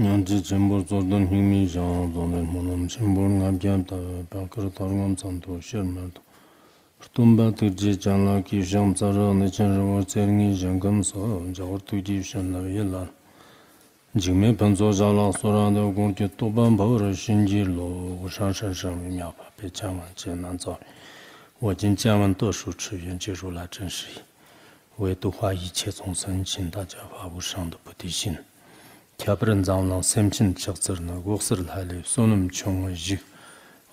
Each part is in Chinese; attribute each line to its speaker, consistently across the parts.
Speaker 1: nyan chi chenpo tsor shang zong zong chenpo nga bian ta pa kar tar gong tsang to shen ki shang tsar rong ni chen rong war tser nyi shen gong lo shang chen nan to shu chi yun la chen shi tu hua yi che zong san da jia wu shang khyabaran zanglang semchen chaktsarna guksar lhalib sunum chungang jik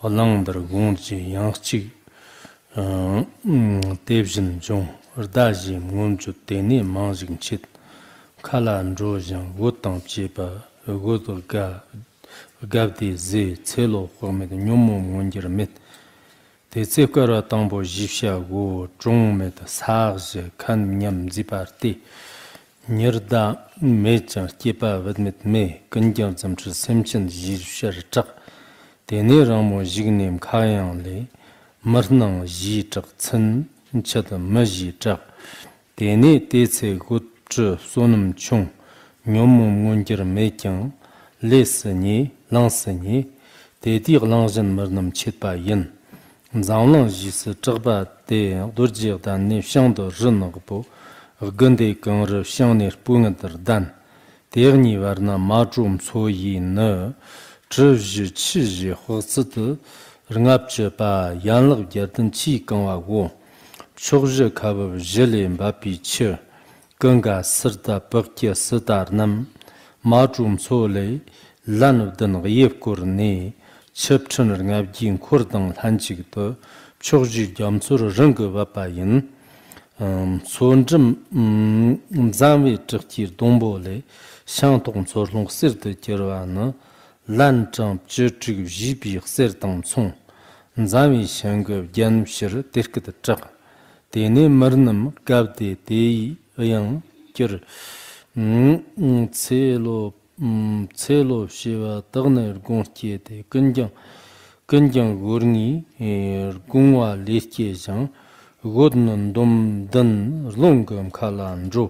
Speaker 1: alangandar gungdze yangchik devzhin uh, jung rdha jim gungdzu teni manjigin 칼란 khala nruzhang gud dangb jipa gud gulga gabdi zi celo gho med nyum mo mungir med te cebkara dangbo gu saag zi nyam nirda me cha kepa vadmit me kanjam cham chu semchen ji shar cha de ne ra mo jig nem kha yang le mar na ji cha chen cha da ma ji cha de ne te che gu chu so nam chung nyom mo ngon jer me che pa yin zang ji se cha ba de dur ji da ne shang do zhen āgandhe kāṋ rābhyāṋ nirbhūṋ дан. dāṋ варна nivār nā mācchūṋ sōyī nā ca jī chī jī khuṋ siddhā rāṋ āpchā pā yāṋ lāṋ yāṋ dāṋ chī kāṋ āgō pchokh jī kāvabhā jī lēṋ bāpī chā gāṋ gā sārdhā bhagyā sādhā rāṋ nāṋ mācchūṋ sōyī lāṋ vā dāṋ gāyābhā kur sōnzhīm mzāngvī chakchīr dōngbō lé xiāng tōng tsōr nā lān tāng tsōng tē āyāng cē tāg nā ir gōng tē gōr nī ir gōng wā lē 昨天呢，咱们登龙江卡拉安州，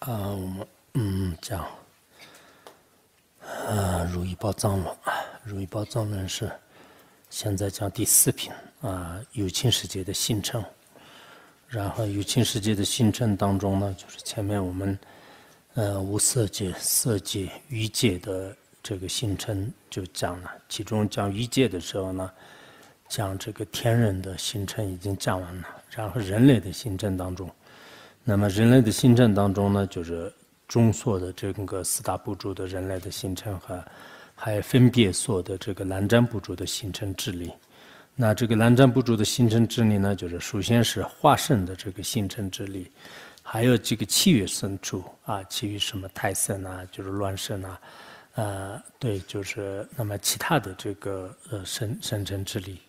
Speaker 1: 啊，嗯，讲啊，《如意宝藏了，啊，《如意宝藏呢是现在讲第四品啊，有情世界的形成。然后，有情世界的形成当中呢，就是前面我们呃，无色界、色界、欲界的。这个星辰就讲了，其中讲玉界的时候呢，讲这个天人的星辰已经讲完了，然后人类的星辰当中，那么人类的星辰当中呢，就是中所的这个四大部族的人类的星辰，和还分别所的这个南瞻部族的星辰之力，那这个南瞻部族的星辰之力呢，就是首先是化圣的这个星辰之力，还有这个契约生出啊，其余什么泰森啊，就是乱圣啊。呃，对，就是那么其他的这个呃，生生成之力，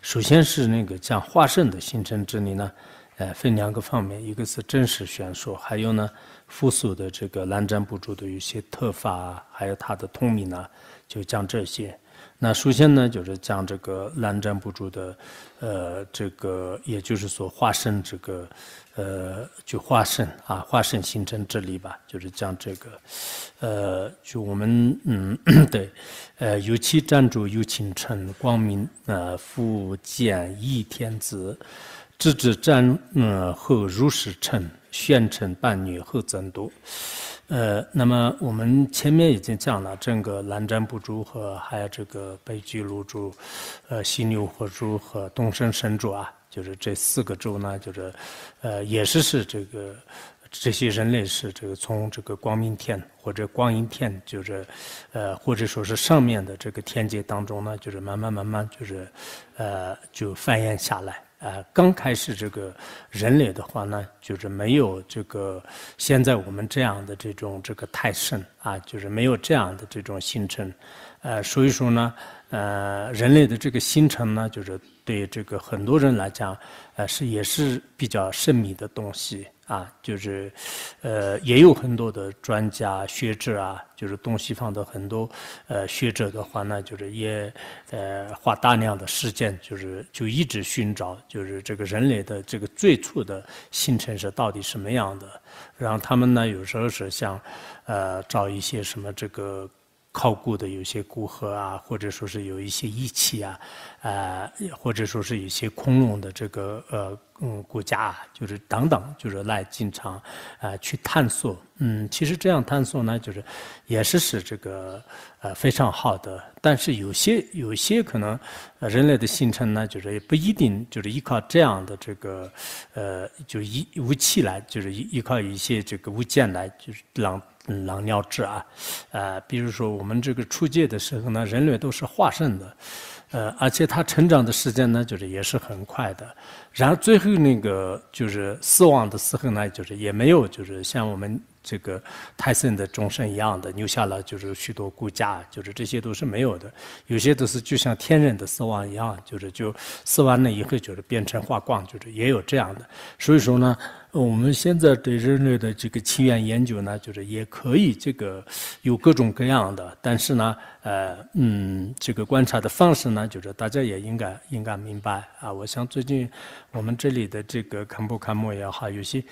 Speaker 1: 首先是那个讲化生的形成之力呢，呃，分两个方面，一个是真实玄说，还有呢，附属的这个蓝湛部主的有些特发，还有他的通明呢，就讲这些。那首先呢，就是讲这个蓝湛部主的，呃，这个也就是说化生这个。呃，就化身啊，化身形成这里吧，就是讲这个，呃，就我们嗯 对，呃，有其占主有情臣，光明呃，复见一天子，直至占嗯后如是臣，宣城半女后增多。呃，那么我们前面已经讲了，整个南瞻部主和还有这个北俱卢主，呃，犀牛火主和东胜神主啊。就是这四个州呢，就是，呃，也是是这个，这些人类是这个从这个光明天或者光阴天，就是，呃，或者说是上面的这个天界当中呢，就是慢慢慢慢就是，呃，就繁衍下来。啊，刚开始这个人类的话呢，就是没有这个现在我们这样的这种这个太盛啊，就是没有这样的这种星辰，呃，所以说呢，呃，人类的这个星辰呢，就是。对这个很多人来讲，呃，是也是比较神秘的东西啊。就是，呃，也有很多的专家学者啊，就是东西方的很多，呃，学者的话呢，就是也呃花大量的时间，就是就一直寻找，就是这个人类的这个最初的形成是到底什么样的。然后他们呢，有时候是像，呃，找一些什么这个。考古的有些古河啊，或者说是有一些仪器啊，呃，或者说是一些恐龙的这个呃嗯骨架啊，就是等等，就是来经常啊去探索。嗯，其实这样探索呢，就是也是是这个呃非常好的。但是有些有些可能人类的形成呢，就是也不一定就是依靠这样的这个呃就依武器来，就是依靠一些这个物件来，就是让。狼尿质啊，呃，比如说我们这个出界的时候呢，人类都是化身的，呃，而且它成长的时间呢，就是也是很快的，然后最后那个就是死亡的时候呢，就是也没有就是像我们。这个泰森的终身一样的，留下了就是许多骨架，就是这些都是没有的，有些都是就像天然的死亡一样，就是就死完了以后，就是变成花冠，就是也有这样的。所以说呢，我们现在对人类的这个起源研究呢，就是也可以这个有各种各样的，但是呢，呃，嗯，这个观察的方式呢，就是大家也应该应该明白啊。我想最近我们这里的这个坎布坎木也好，有些。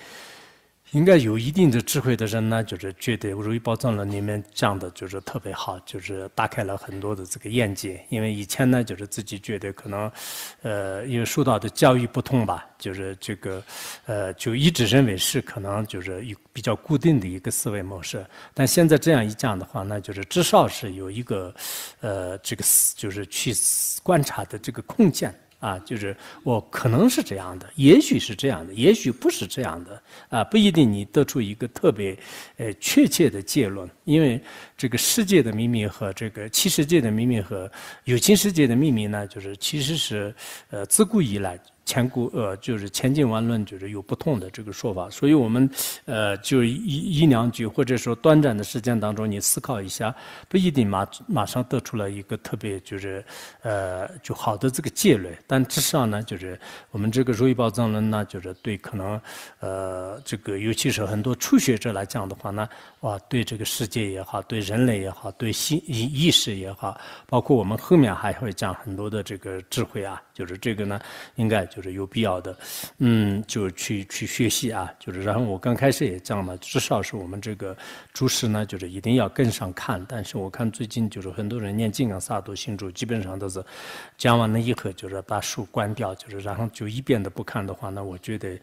Speaker 1: 应该有一定的智慧的人呢，就是觉得《如意宝藏论》里面讲的，就是特别好，就是打开了很多的这个眼界。因为以前呢，就是自己觉得可能，呃，因为受到的教育不同吧，就是这个，呃，就一直认为是可能就是一比较固定的一个思维模式。但现在这样一讲的话，那就是至少是有一个，呃，这个思就是去观察的这个空间。啊，就是我可能是这样的，也许是这样的，也许不是这样的啊，不一定你得出一个特别，呃，确切的结论，因为这个世界的秘密和这个七世界的秘密和有情世界的秘密呢，就是其实是，呃，自古以来。前古呃，就是前经万论就是有不同的这个说法，所以我们呃，就一一两句，或者说短暂的时间当中，你思考一下，不一定马马上得出了一个特别就是呃就好的这个结论。但至少呢，就是我们这个如意宝藏论呢，就是对可能呃这个，尤其是很多初学者来讲的话呢，哇，对这个世界也好，对人类也好，对心意意识也好，包括我们后面还会讲很多的这个智慧啊。就是这个呢，应该就是有必要的，嗯，就去去学习啊。就是然后我刚开始也讲了，至少是我们这个注释呢，就是一定要跟上看。但是我看最近就是很多人念金刚萨埵心咒，基本上都是讲完了以后，就是把书关掉，就是然后就一遍都不看的话，那我觉得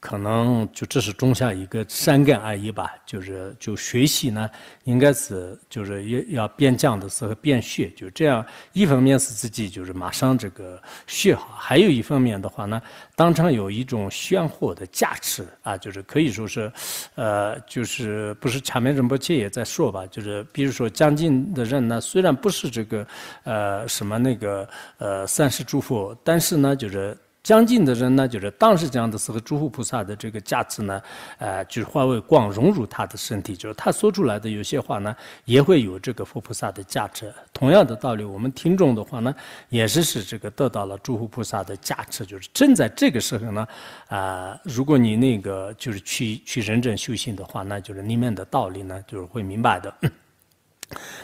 Speaker 1: 可能就这是种下一个善根而已吧。就是就学习呢，应该是就是要要边讲的时候边学，就这样一方面是自己就是马上这个。序好，还有一方面的话呢，当场有一种炫货的价值啊，就是可以说是，呃，就是不是场面人不接也在说吧，就是比如说将近的人呢，虽然不是这个，呃，什么那个，呃，三世诸佛，但是呢，就是。将近的人呢，就是当时讲的时候，诸佛菩萨的这个价值呢，呃，就是化为光融入他的身体。就是他说出来的有些话呢，也会有这个佛菩萨的价值。同样的道理，我们听众的话呢，也是是这个得到了诸佛菩萨的价值，就是正在这个时候呢，啊，如果你那个就是去去认真修行的话，那就是里面的道理呢，就是会明白的。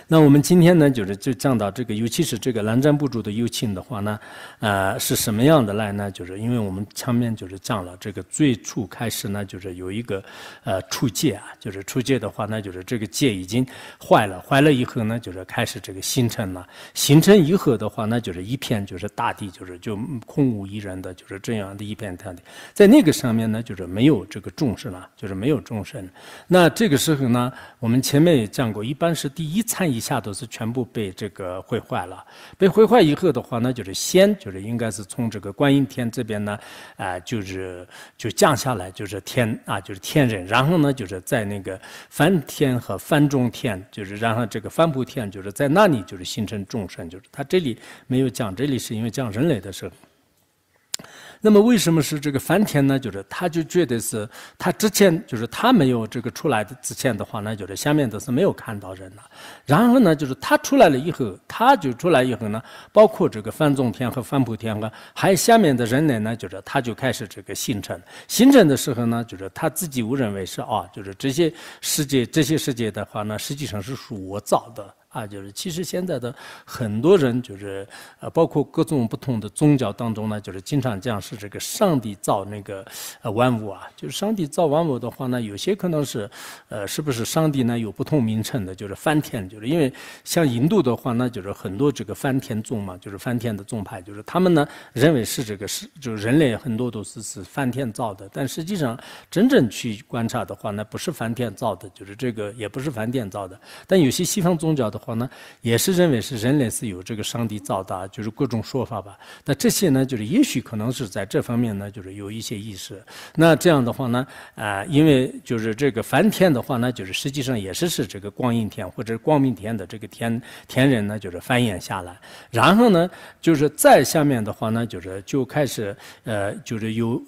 Speaker 1: 那我们今天呢，就是就讲到这个，尤其是这个蓝湛部族的幽情的话呢，呃，是什么样的来呢？就是因为我们前面就是讲了这个最初开始呢，就是有一个呃出界啊，就是出界的话呢，就是这个界已经坏了，坏了以后呢，就是开始这个形成了，形成以后的话，那就是一片就是大地就是就空无一人的就是这样的一片天地，在那个上面呢，就是没有这个众生了，就是没有众生。那这个时候呢，我们前面也讲过，一般是第一。一餐一下都是全部被这个毁坏了。被毁坏以后的话，那就是仙，就是应该是从这个观音天这边呢，啊，就是就降下来，就是天啊，就是天人。然后呢，就是在那个梵天和梵中天，就是然后这个梵普天，就是在那里就是形成众生，就是他这里没有讲，这里是因为讲人类的事。那么为什么是这个梵天呢？就是他就觉得是，他之前就是他没有这个出来的之前的话，呢，就是下面都是没有看到人了。然后呢，就是他出来了以后，他就出来以后呢，包括这个梵重天和梵普天和还有下面的人类呢，就是他就开始这个形成。形成的时候呢，就是他自己误认为是啊，就是这些世界这些世界的话呢，实际上是属我造的。啊，就是其实现在的很多人，就是呃，包括各种不同的宗教当中呢，就是经常讲是这个上帝造那个呃万物啊。就是上帝造万物的话呢，有些可能是呃，是不是上帝呢？有不同名称的，就是梵天，就是因为像印度的话呢，就是很多这个梵天宗嘛，就是梵天的宗派，就是他们呢认为是这个是，就是人类很多都是是梵天造的。但实际上真正去观察的话，那不是梵天造的，就是这个也不是梵天造的。但有些西方宗教的。话。好呢，也是认为是人类是有这个上帝造的，就是各种说法吧。那这些呢，就是也许可能是在这方面呢，就是有一些意识。那这样的话呢，啊，因为就是这个梵天的话呢，就是实际上也是是这个光阴天或者光明天的这个天天人呢，就是繁衍下来。然后呢，就是再下面的话呢，就是就开始呃，就是有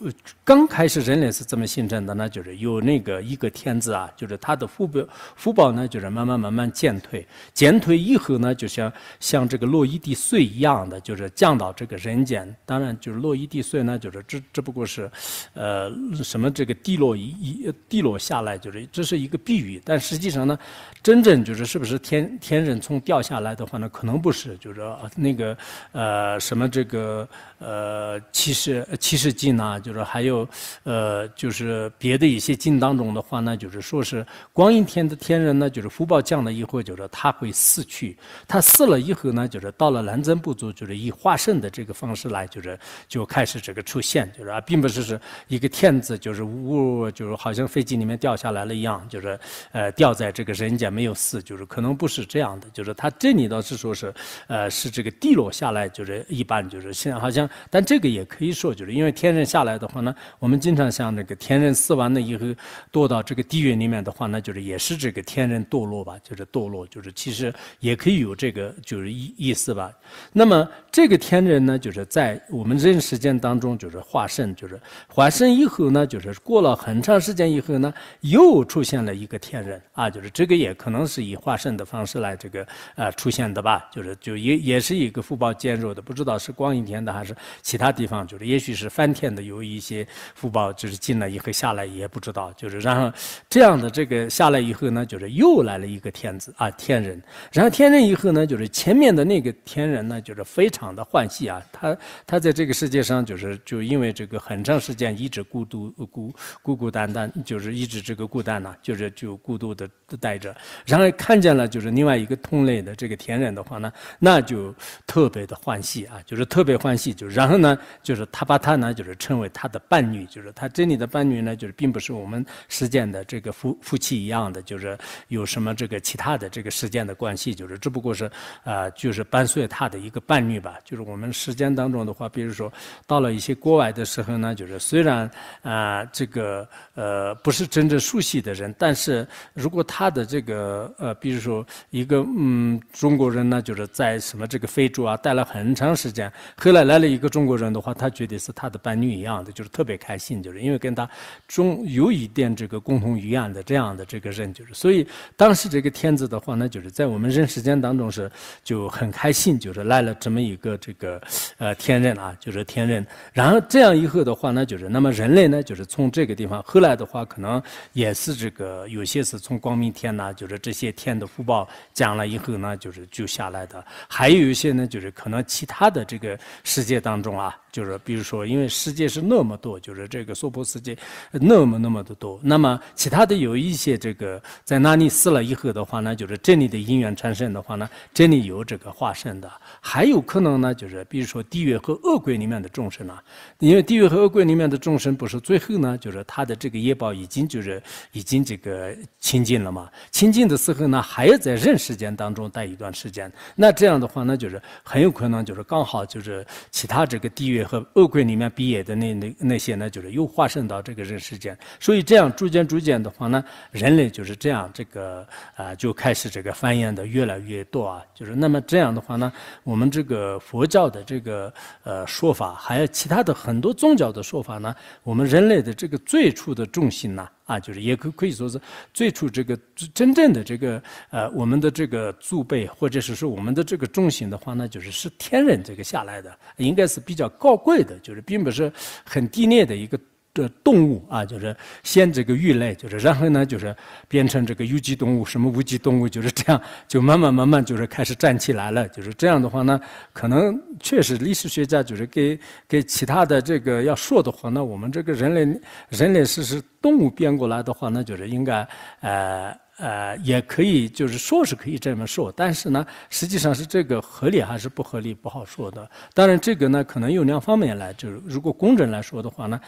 Speaker 1: 刚开始人类是这么形成的呢，就是有那个一个天字啊，就是他的福报福报呢，就是慢慢慢慢渐退。减退以后呢，就像像这个落一地碎一样的，就是降到这个人间。当然，就是落一地碎呢，就是只只不过是，呃，什么这个滴落一一滴落下来，就是这是一个比喻。但实际上呢，真正就是是不是天天人从掉下来的话呢，可能不是。就是那个呃，什么这个呃，七世七世纪呢，就是还有，呃，就是别的一些经当中的话呢，就是说是观音天的天人呢，就是福报降了以后，就是他会。逝去，他逝了以后呢，就是到了南征部族，就是以化圣的这个方式来，就是就开始这个出现，就是啊，并不是是一个天子，就是呜，就是好像飞机里面掉下来了一样，就是呃掉在这个人间没有死，就是可能不是这样的，就是他这里倒是说是，呃，是这个地落下来，就是一般就是现在好像，但这个也可以说，就是因为天人下来的话呢，我们经常像那个天人死完了以后堕到这个地狱里面的话，那就是也是这个天人堕落吧，就是堕落，就是其实。是也可以有这个就是意意思吧。那么这个天人呢，就是在我们认识间当中，就是化身，就是化身以后呢，就是过了很长时间以后呢，又出现了一个天人啊，就是这个也可能是以化身的方式来这个啊出现的吧。就是就也也是一个福报减弱的，不知道是光阴天的还是其他地方，就是也许是翻天的，有一些福报就是进来以后下来也不知道。就是然后这样的这个下来以后呢，就是又来了一个天子啊天人。然后天人以后呢，就是前面的那个天人呢，就是非常的欢喜啊，他他在这个世界上就是就因为这个很长时间一直孤独孤孤孤单单，就是一直这个孤单呐，就是就孤独的待着。然后看见了就是另外一个同类的这个天人的话呢，那就特别的欢喜啊，就是特别欢喜。就然后呢，就是他把他呢就是称为他的伴侣，就是他这里的伴侣呢，就是并不是我们世间的这个夫夫妻一样的，就是有什么这个其他的这个世间的。关系就是，只不过是，啊，就是伴随他的一个伴侣吧。就是我们实践当中的话，比如说到了一些国外的时候呢，就是虽然啊，这个呃不是真正熟悉的人，但是如果他的这个呃，比如说一个嗯中国人呢，就是在什么这个非洲啊待了很长时间，后来来了一个中国人的话，他觉得是他的伴侣一样的，就是特别开心，就是因为跟他中有一点这个共同语言的这样的这个人，就是所以当时这个天子的话呢，就是在。我们认识间当中是就很开心，就是来了这么一个这个呃天人啊，就是天人。然后这样以后的话呢，就是那么人类呢，就是从这个地方后来的话，可能也是这个有些是从光明天呐，就是这些天的福报讲了以后呢，就是就下来的。还有一些呢，就是可能其他的这个世界当中啊。就是比如说，因为世界是那么多，就是这个娑婆世界那么那么的多，那么其他的有一些这个在那里死了以后的话呢，就是这里的因缘产生的话呢，这里有这个化身的，还有可能呢，就是比如说地狱和恶鬼里面的众生啊，因为地狱和恶鬼里面的众生不是最后呢，就是他的这个业报已经就是已经这个清净了嘛，清净的时候呢，还要在任世间当中待一段时间，那这样的话呢，就是很有可能就是刚好就是其他这个地狱。和恶鬼里面毕业的那那那些呢，就是又化身到这个人世间，所以这样逐渐逐渐的话呢，人类就是这样这个啊就开始这个繁衍的越来越多啊，就是那么这样的话呢，我们这个佛教的这个呃说法，还有其他的很多宗教的说法呢，我们人类的这个最初的重心呢。啊，就是也可可以说是最初这个真正的这个呃，我们的这个祖辈，或者是说我们的这个重心的话呢，就是是天然这个下来的，应该是比较高贵的，就是并不是很低劣的一个的动物啊，就是先这个鱼类，就是然后呢，就是变成这个有机动物，什么无机动物，就是这样，就慢慢慢慢就是开始站起来了，就是这样的话呢，可能确实历史学家就是给给其他的这个要说的话，那我们这个人类人类是是。动物变过来的话，那就是应该，呃呃，也可以，就是说是可以这么说，但是呢，实际上是这个合理还是不合理，不好说的。当然，这个呢，可能有两方面来，就是如果公正来说的话呢，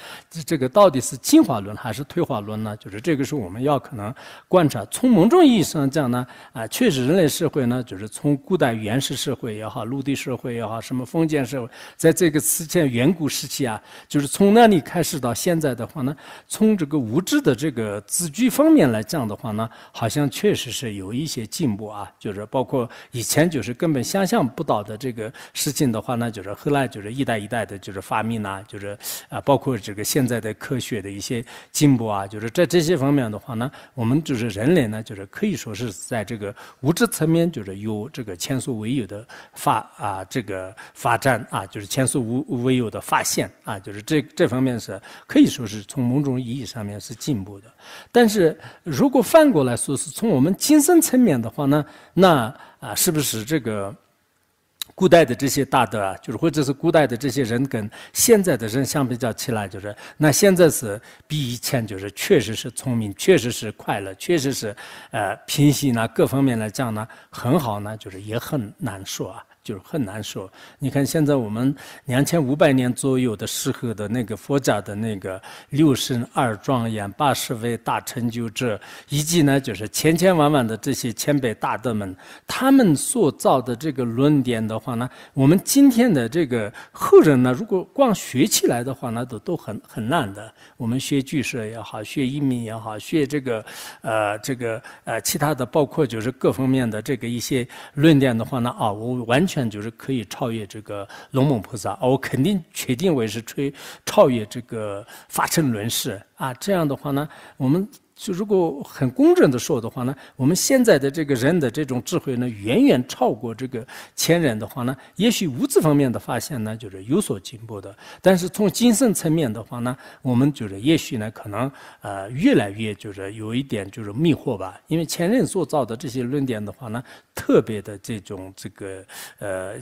Speaker 1: 这个到底是进化论还是退化论呢？就是这个是我们要可能观察。从某种意义上讲呢，啊，确实人类社会呢，就是从古代原始社会也好，陆地社会也好，什么封建社会，在这个此前远古时期啊，就是从那里开始到现在的话呢，从这个。无知的这个字句方面来讲的话呢，好像确实是有一些进步啊，就是包括以前就是根本想象不到的这个事情的话呢，就是后来就是一代一代的就是发明呐，就是啊，包括这个现在的科学的一些进步啊，就是在这些方面的话呢，我们就是人类呢，就是可以说是在这个无知层面，就是有这个前所未有的发啊这个发展啊，就是前所未有的发现啊，就是这这方面是可以说是从某种意义上面。是进步的，但是如果反过来说，是从我们精神层面的话呢，那啊，是不是这个古代的这些大德啊，就是或者是古代的这些人跟现在的人相比较起来，就是那现在是比以前就是确实是聪明，确实是快乐，确实是呃平息呢各方面来讲呢很好呢，就是也很难说啊。就是很难说。你看，现在我们两千五百年左右的时候的那个佛家的那个六圣二庄严八十位大成就者，以及呢，就是千千万万的这些前辈大德们，他们所造的这个论点的话呢，我们今天的这个后人呢，如果光学起来的话呢，都都很很难的。我们学句式也好，学移民也好，学这个，呃，这个呃，其他的包括就是各方面的这个一些论点的话呢，啊，我完全。就是可以超越这个龙猛菩萨，我肯定确定我是吹超越这个法身轮式。啊，这样的话呢，我们就如果很公正的说的话呢，我们现在的这个人的这种智慧呢，远远超过这个前人的话呢，也许物质方面的发现呢，就是有所进步的。但是从精神层面的话呢，我们就是也许呢，可能呃越来越就是有一点就是迷惑吧，因为前人所造的这些论点的话呢，特别的这种这个呃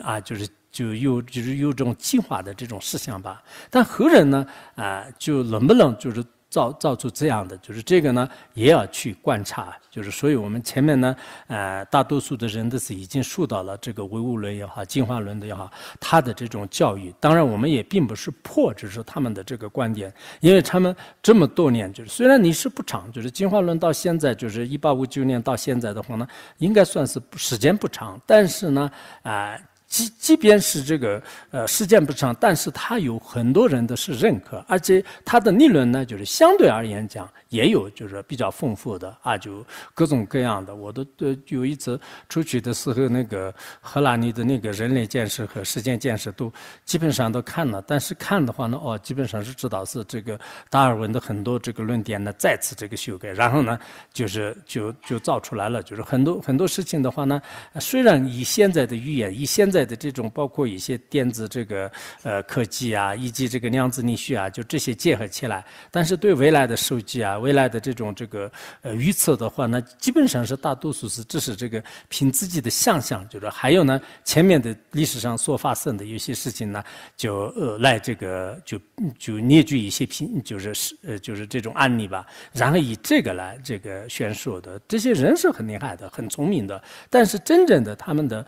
Speaker 1: 啊就是。就有就是有这种进化的这种思想吧，但后人呢啊，就能不能就是造造出这样的，就是这个呢也要去观察，就是所以我们前面呢呃，大多数的人都是已经受到了这个唯物论也好，进化论的也好，他的这种教育。当然，我们也并不是破，只是他们的这个观点，因为他们这么多年就是虽然你是不长，就是进化论到现在就是一八五九年到现在的话呢，应该算是时间不长，但是呢啊。即即便是这个呃时间不长，但是他有很多人的是认可，而且他的利论呢，就是相对而言讲也有就是比较丰富的啊，就各种各样的。我都呃有一次出去的时候，那个赫拉尼的那个人类建设和时间建设都基本上都看了，但是看的话呢，哦，基本上是知道是这个达尔文的很多这个论点呢再次这个修改，然后呢就是就就造出来了，就是很多很多事情的话呢，虽然以现在的语言，以现在的这种包括一些电子这个呃科技啊，以及这个量子力学啊，就这些结合起来。但是对未来的数据啊，未来的这种这个呃预测的话，那基本上是大多数是只是这个凭自己的想象，就是还有呢前面的历史上所发生的有些事情呢，就呃来这个就就列举一些凭就是是呃就是这种案例吧。然后以这个来这个宣说的，这些人是很厉害的，很聪明的，但是真正的他们的。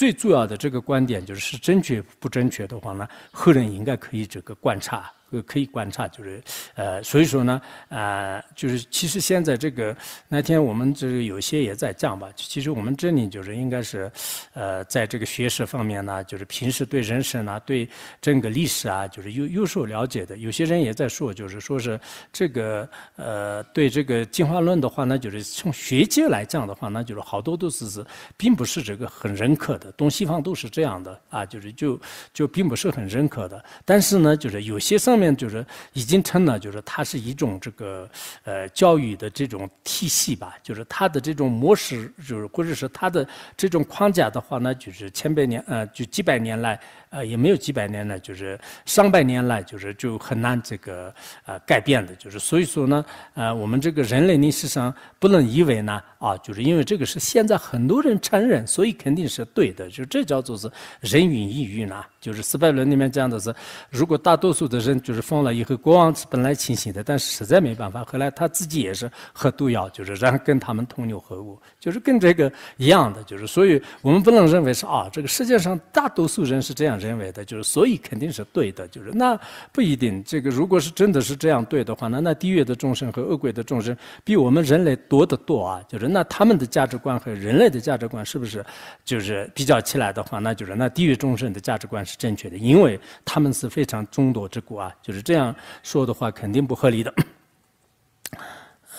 Speaker 1: 最重要的这个观点，就是是正确不正确的话呢，后人应该可以这个观察。个可以观察，就是，呃，所以说呢，啊，就是其实现在这个那天我们就是有些也在讲吧，其实我们这里就是应该是，呃，在这个学识方面呢，就是平时对人生啊，对整个历史啊，就是有有所了解的。有些人也在说，就是说是这个呃，对这个进化论的话呢，就是从学界来讲的话，那就是好多都是是，并不是这个很认可的，东西方都是这样的啊，就是就就并不是很认可的。但是呢，就是有些上。面就是已经成了，就是它是一种这个呃教育的这种体系吧，就是它的这种模式，就是或者是它的这种框架的话，呢，就是千百年呃就几百年来。呃，也没有几百年了，就是上百年来，就是就很难这个呃改变的，就是所以说呢，呃，我们这个人类历史上不能以为呢啊，就是因为这个是现在很多人承认，所以肯定是对的，就这叫做是人云亦云呐，就是斯巴伦里面讲的是，如果大多数的人就是疯了以后，国王是本来清醒的，但是实在没办法，后来他自己也是喝毒药，就是让跟他们同流合污，就是跟这个一样的，就是所以我们不能认为是啊，这个世界上大多数人是这样。认为的就是，所以肯定是对的，就是那不一定。这个如果是真的是这样对的话，那那地狱的众生和恶鬼的众生比我们人类多得多啊。就是那他们的价值观和人类的价值观是不是就是比较起来的话，那就是那地狱众生的价值观是正确的，因为他们是非常众多之国啊。就是这样说的话，肯定不合理的。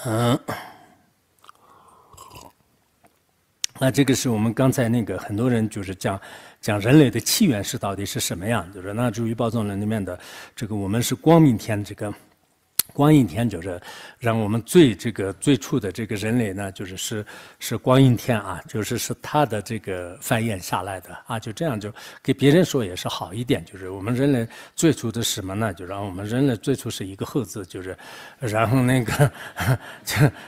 Speaker 1: 嗯，那这个是我们刚才那个很多人就是讲。讲人类的起源是到底是什么样？就是《那珠于暴走人》里面的，这个我们是光明天这个。光阴天就是让我们最这个最初的这个人类呢，就是是是光阴天啊，就是是他的这个繁衍下来的啊，就这样就给别人说也是好一点。就是我们人类最初的什么呢？就让我们人类最初是一个后字，就是然后那个，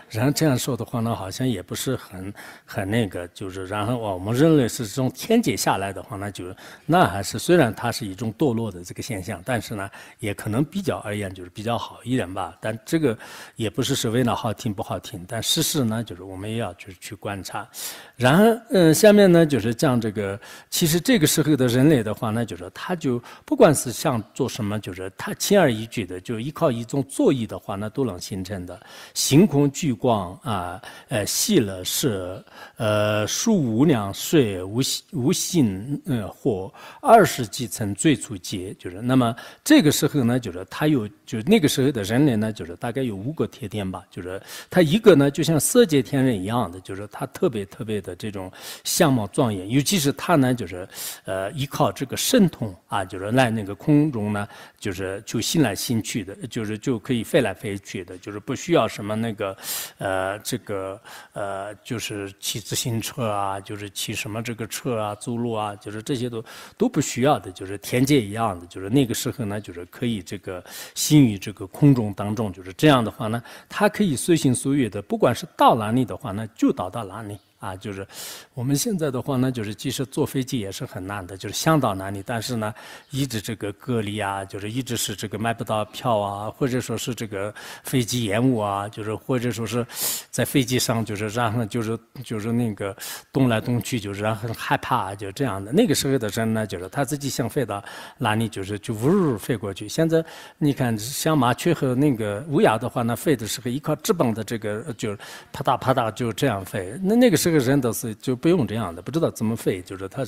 Speaker 1: 然 后这样说的话呢，好像也不是很很那个，就是然后我们人类是从天界下来的话呢，就那还是虽然它是一种堕落的这个现象，但是呢，也可能比较而言就是比较好一点。吧，但这个也不是是为了好听不好听，但事实呢就是我们也要就是去观察。然后，嗯，下面呢就是讲这个，其实这个时候的人类的话呢，就是他就不管是想做什么，就是他轻而易举的就依靠一种坐意的话，那都能形成的。星空聚光啊，呃，细了是呃数无量岁无无性呃，或二十几层最初劫，就是那么这个时候呢，就是他有就那个时候的人。那呢，就是大概有五个天吧，就是他一个呢，就像色界天人一样的，就是他特别特别的这种相貌庄严，尤其是他呢，就是，呃，依靠这个神通啊，就是来那个空中呢，就是就飞来飞去的，就是就可以飞来飞去的，就是不需要什么那个，呃，这个呃，就是骑自行车啊，就是骑什么这个车啊，走路啊，就是这些都都不需要的，就是天界一样的，就是那个时候呢，就是可以这个心于这个空中。当中就是这样的话呢，它可以随心所欲的，不管是到哪里的话呢，就导到哪里。啊，就是我们现在的话呢，就是即使坐飞机也是很难的，就是相当难的。但是呢，一直这个隔离啊，就是一直是这个买不到票啊，或者说是这个飞机延误啊，就是或者说是，在飞机上就是然后就是就是那个动来动去，就是然后害怕就这样的。那个时候的人呢，就是他自己想飞到哪里，就是就呜呜飞过去。现在你看，像麻雀和那个乌鸦的话呢，飞的时候一块翅膀的这个就啪嗒啪嗒就这样飞。那那个时候。这个人都是就不用这样的，不知道怎么费，就是他，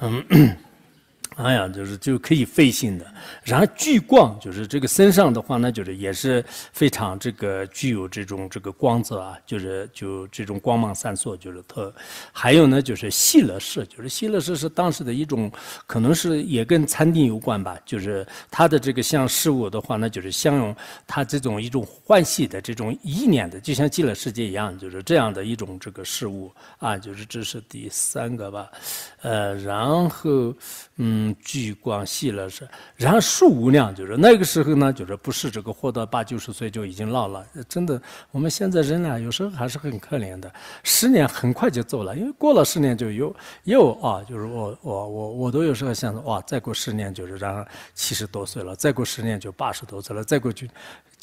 Speaker 1: 嗯。哎呀，就是就可以费心的。然后聚光，就是这个身上的话呢，就是也是非常这个具有这种这个光泽啊，就是就这种光芒闪烁，就是特。还有呢，就是希乐世，就是希乐世是当时的一种，可能是也跟禅定有关吧。就是它的这个像事物的话呢，就是相容，它这种一种欢喜的这种意念的，就像极乐世界一样，就是这样的一种这个事物啊。就是这是第三个吧，呃，然后嗯。聚光细了是，然后数无量就是那个时候呢，就是不是这个活到八九十岁就已经老了，真的我们现在人呢，有时候还是很可怜的。十年很快就走了，因为过了十年就有有啊，就是我我我我都有时候想着哇，再过十年就是然后七十多岁了，再过十年就八十多岁了，再过去。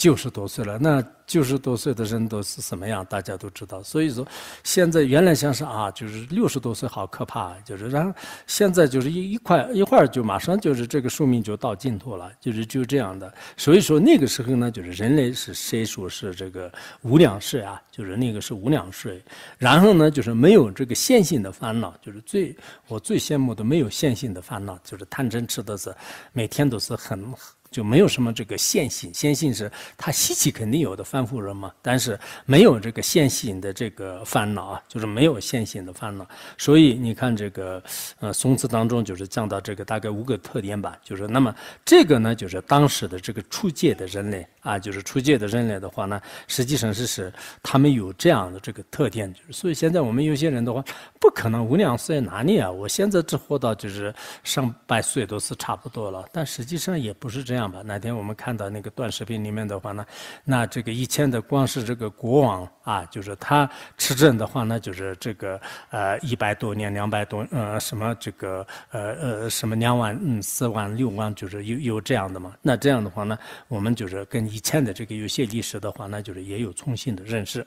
Speaker 1: 九十多岁了，那九十多岁的人都是什么样？大家都知道。所以说，现在原来像是啊，就是六十多岁好可怕，就是后现在就是一一块一会儿就马上就是这个寿命就到尽头了，就是就这样的。所以说那个时候呢，就是人类是谁说是这个无量世啊，就是那个是无量世，然后呢就是没有这个线性的烦恼，就是最我最羡慕的没有线性的烦恼，就是贪嗔痴的是每天都是很。就没有什么这个线性，线性是他稀奇肯定有的，凡夫人嘛，但是没有这个线性的这个烦恼啊，就是没有线性的烦恼。所以你看这个，呃，宋词当中就是讲到这个大概五个特点吧，就是那么这个呢，就是当时的这个出界的人类啊，就是出界的人类的话呢，实际上是是他们有这样的这个特点，就是所以现在我们有些人的话，不可能无量岁哪里啊？我现在只活到就是上百岁都是差不多了，但实际上也不是这样。哪天我们看到那个短视频里面的话呢，那这个以前的光是这个国王啊，就是他持政的话呢，就是这个呃一百多年、两百多呃什么这个呃呃什么两万、四万、六万，就是有有这样的嘛。那这样的话呢，我们就是跟以前的这个有些历史的话，那就是也有重新的认识。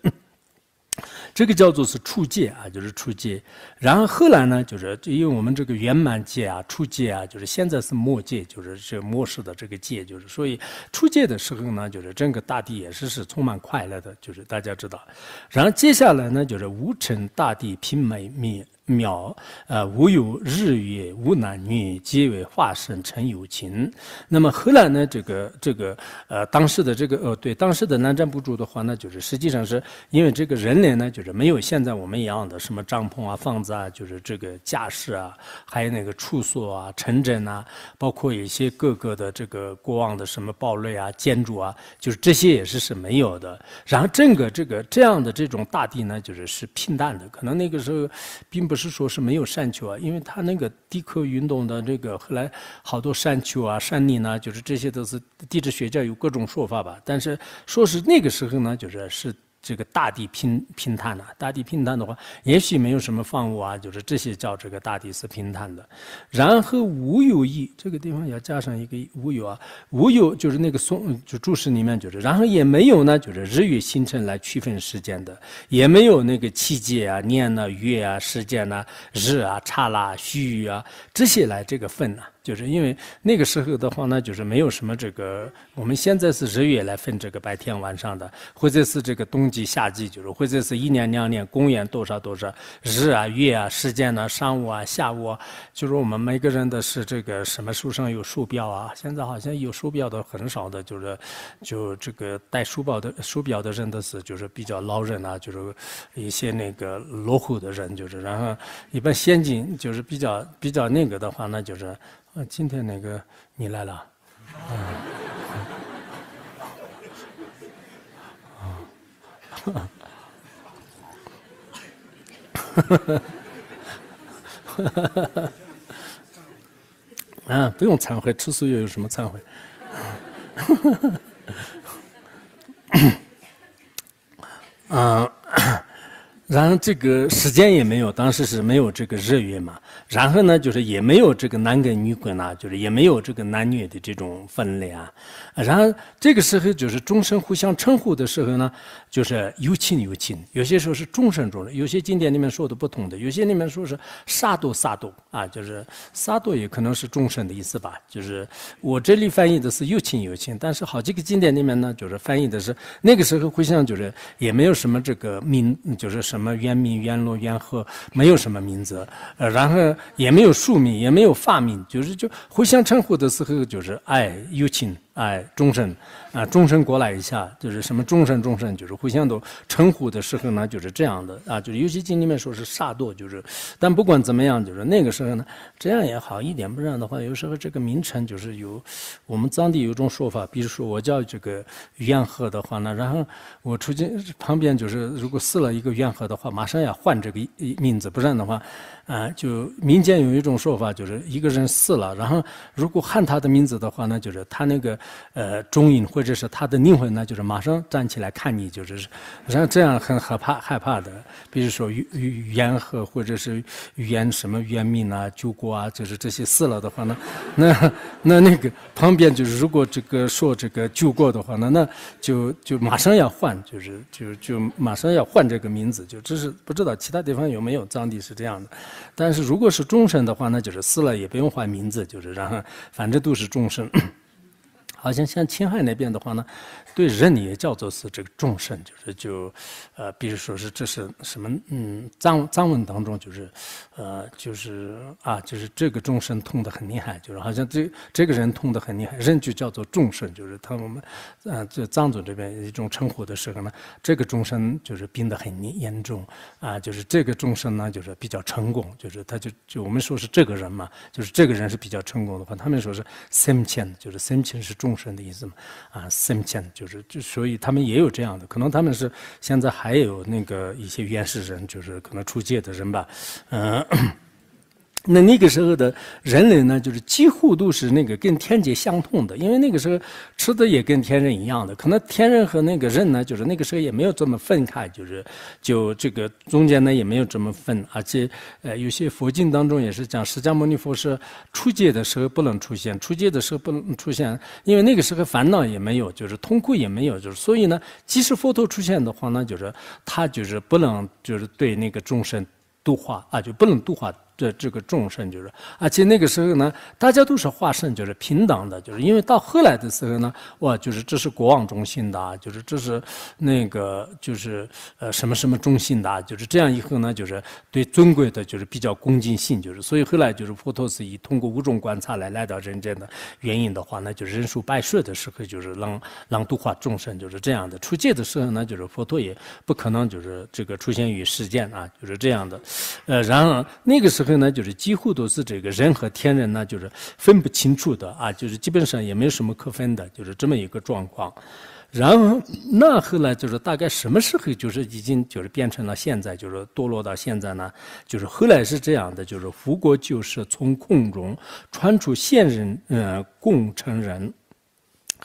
Speaker 1: 这个叫做是初界啊，就是初界。然后后来呢，就是因为我们这个圆满界啊、初界啊，就是现在是末界，就是这末世的这个界，就是所以初界的时候呢，就是整个大地也是是充满快乐的，就是大家知道。然后接下来呢，就是无尘大地平美灭。秒，呃，无有日月，无男女，皆为化身成有情。那么后来呢？这个这个，呃，当时的这个，呃，对，当时的南瞻部洲的话呢，就是实际上是因为这个人类呢，就是没有现在我们一样的什么帐篷啊、房子啊，就是这个架势啊，还有那个处所啊、城镇啊，包括一些各个的这个过往的什么堡垒啊、建筑啊，就是这些也是是没有的。然后整个这个这样的这种大地呢，就是是平淡的，可能那个时候并不。不是说是没有山丘啊，因为他那个地壳运动的这个，后来好多山丘啊、山岭呢，就是这些都是地质学家有各种说法吧。但是说是那个时候呢，就是是。这个大地平平坦呐，大地平坦的话，也许没有什么房屋啊，就是这些叫这个大地是平坦的。然后无有义，这个地方要加上一个无有啊，无有就是那个松，就注释里面就是，然后也没有呢，就是日月星辰来区分时间的，也没有那个气节啊、年呐、月啊、时间呐、日啊、刹啦、序啊这些来这个分呐。就是因为那个时候的话呢，就是没有什么这个。我们现在是日月来分这个白天晚上的，或者是这个冬季夏季，就是或者是一年两年公元多少多少日啊月啊时间呢上午啊下午啊，就是我们每个人的是这个什么书上有手标啊。现在好像有手表的很少的，就是就这个带书包的手表的人都是就是比较老人啊，就是一些那个落后的人就是。然后一般先进就是比较比较那个的话呢，就是。啊，今天那个你来了，啊，啊，哈哈，啊，不用忏悔，吃素又有什么忏悔？啊，然后这个时间也没有，当时是没有这个日月嘛。然后呢，就是也没有这个男根女根呐，就是也没有这个男女的这种分类啊。然后这个时候就是众生互相称呼的时候呢，就是有亲有亲，有些时候是众生众的，有些经典里面说的不同的，有些里面说是萨多萨多啊，就是萨多也可能是众生的意思吧。就是我这里翻译的是有亲有亲，但是好几个经典里面呢，就是翻译的是那个时候互相就是也没有什么这个名，就是什么原名原罗原何，没有什么名字。呃，然后。也没有庶民，也没有法明，就是就互相称呼的时候，就是“哎，有情”。哎，众生啊，众生过来一下，就是什么众生众生，就是互相都称呼的时候呢，就是这样的啊，就是尤其经里面说是刹多，就是，但不管怎么样，就是那个时候呢，这样也好，一点不然的话，有时候这个名称就是有，我们藏地有种说法，比如说我叫这个元和的话呢，然后我出去旁边就是如果死了一个元和的话，马上要换这个名字，不然的话，啊，就民间有一种说法，就是一个人死了，然后如果喊他的名字的话呢，就是他那个。呃，中阴或者是他的灵魂呢，就是马上站起来看你，就是然后这样很害怕害怕的。比如说语言和或者是语言什么冤名啊、救过啊，就是这些死了的话呢，那那那个旁边就是如果这个说这个救过的话，那那就就马上要换，就是就就马上要换这个名字，就这是不知道其他地方有没有藏地是这样的。但是如果是众生的话，那就是死了也不用换名字，就是然后反正都是众生。好像像青海那边的话呢。对人也叫做是这个众生，就是就，呃，比如说是这是什么嗯，藏藏文当中就是，呃，就是啊，就是这个众生痛得很厉害，就是好像这这个人痛得很厉害，人就叫做众生，就是他我们，嗯，就藏族这边一种称呼的时候呢，这个众生就是病得很严严重，啊，就是这个众生呢就是比较成功，就是他就就我们说是这个人嘛，就是这个人是比较成功的话，他们说是 s i m c h n 就是 s i m c h n 是众生的意思嘛，啊 s i m c h n 就。就是，就所以他们也有这样的，可能他们是现在还有那个一些原始人，就是可能出界的人吧，嗯。那那个时候的人类呢，就是几乎都是那个跟天界相通的，因为那个时候吃的也跟天人一样的，可能天人和那个人呢，就是那个时候也没有这么分开，就是就这个中间呢也没有这么分，而且呃有些佛经当中也是讲，释迦牟尼佛是出界的时候不能出现，出界的时候不能出现，因为那个时候烦恼也没有，就是痛苦也没有，就是所以呢，即使佛陀出现的话呢，就是他就是不能就是对那个众生度化啊，就不能度化。这这个众生就是，而且那个时候呢，大家都是化身，就是平等的，就是因为到后来的时候呢，哇，就是这是国王中心的啊，就是这是那个就是呃什么什么中心的，就是这样以后呢，就是对尊贵的就是比较恭敬心，就是所以后来就是佛陀是以通过五种观察来来到人间的原因的话呢，就是人数百岁的时候就是让让度化众生，就是这样的。出界的时候呢，就是佛陀也不可能就是这个出现于世间啊，就是这样的。呃，然而那个时候。后呢，就是几乎都是这个人和天人呢，就是分不清楚的啊，就是基本上也没什么可分的，就是这么一个状况。然后那后来就是大概什么时候，就是已经就是变成了现在，就是堕落到现在呢？就是后来是这样的，就是胡国就是从空中传出现人，呃，共成人。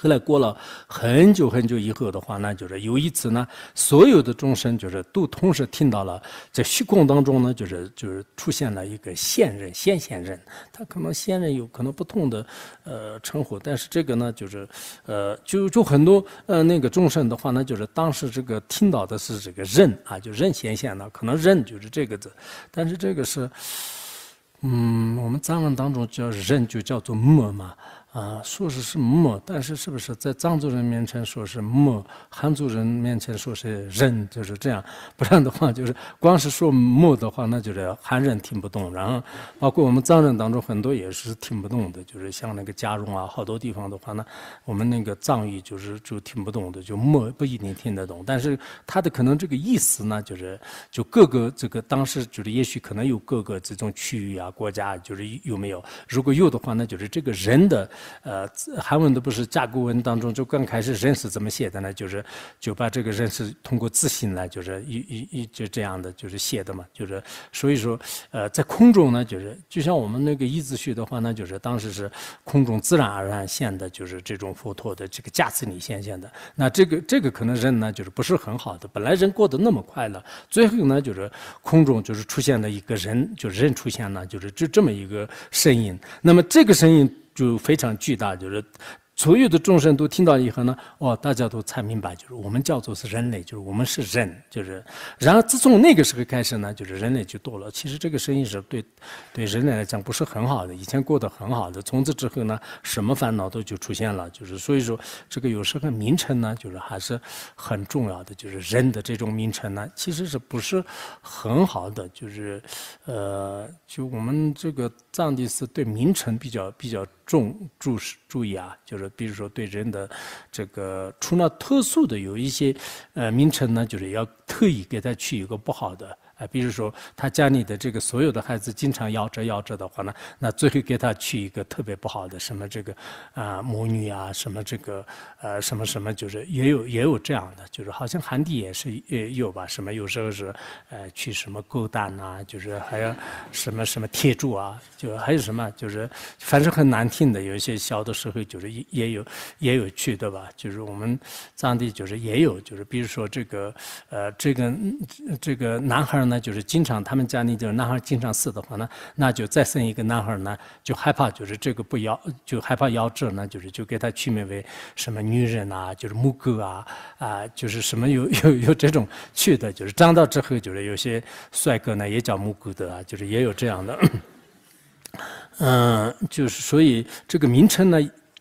Speaker 1: 后来过了很久很久以后的话呢，就是有一次呢，所有的众生就是都同时听到了，在虚空当中呢，就是就是出现了一个仙人，仙仙人，他可能仙人有可能不同的，呃称呼，但是这个呢，就是，呃，就就很多呃那个众生的话呢，就是当时这个听到的是这个任啊，就任仙仙呢，可能任就是这个字，但是这个是，嗯，我们藏文当中叫任就叫做木嘛。啊，说是是木，但是是不是在藏族人面前说是木，汉族人面前说是人，就是这样。不然的话，就是光是说木的话，那就是汉人听不懂。然后，包括我们藏人当中很多也是听不懂的，就是像那个嘉绒啊，好多地方的话呢，我们那个藏语就是就听不懂的，就木不一定听得懂。但是他的可能这个意思呢，就是就各个这个当时就是也许可能有各个这种区域啊国家，就是有没有？如果有的话，那就是这个人的。呃，韩文的不是甲骨文当中，就刚开始人是怎么写的呢？就是就把这个人是通过自信呢，就是一、一、一，就这样的，就是写的嘛。就是所以说，呃，在空中呢，就是就像我们那个一字序的话呢，就是当时是空中自然而然现的，就是这种佛陀的这个架子里显现的。那这个这个可能人呢，就是不是很好的，本来人过得那么快乐，最后呢，就是空中就是出现了一个人，就人出现了，就是就这么一个声音。那么这个声音。就非常巨大，就是所有的众生都听到以后呢，哦，大家都才明白，就是我们叫做是人类，就是我们是人，就是。然后自从那个时候开始呢，就是人类就多了。其实这个声音是对，对人类来讲不是很好的。以前过得很好的，从此之后呢，什么烦恼都就出现了。就是所以说，这个有时候名称呢，就是还是很重要的。就是人的这种名称呢，其实是不是很好的？就是，呃，就我们这个藏地是对名称比较比较。重注视注意啊，就是比如说对人的这个，除了特殊的有一些呃名称呢，就是要特意给他取一个不好的。啊，比如说他家里的这个所有的孩子经常夭折夭折的话呢，那最后给他取一个特别不好的什么这个，啊母女啊什么这个呃什么什么就是也有也有这样的，就是好像韩地也是也有吧，什么有时候是呃取什么勾蛋呐，就是还要什么什么铁柱啊，就还有什么就是反正很难听的，有一些小的时候就是也有也有去对吧？就是我们藏地就是也有，就是比如说这个呃这个这个男孩。那就是经常他们家里就是男孩经常死的话呢，那就再生一个男孩呢，就害怕就是这个不夭，就害怕夭折，呢，就是就给他取名为什么女人呐，就是母狗啊啊，就是什么有 有有这种取的，就是长到之后就是有些帅哥呢也叫母狗的啊，就是也有这样的，嗯，就是所以这个名称呢。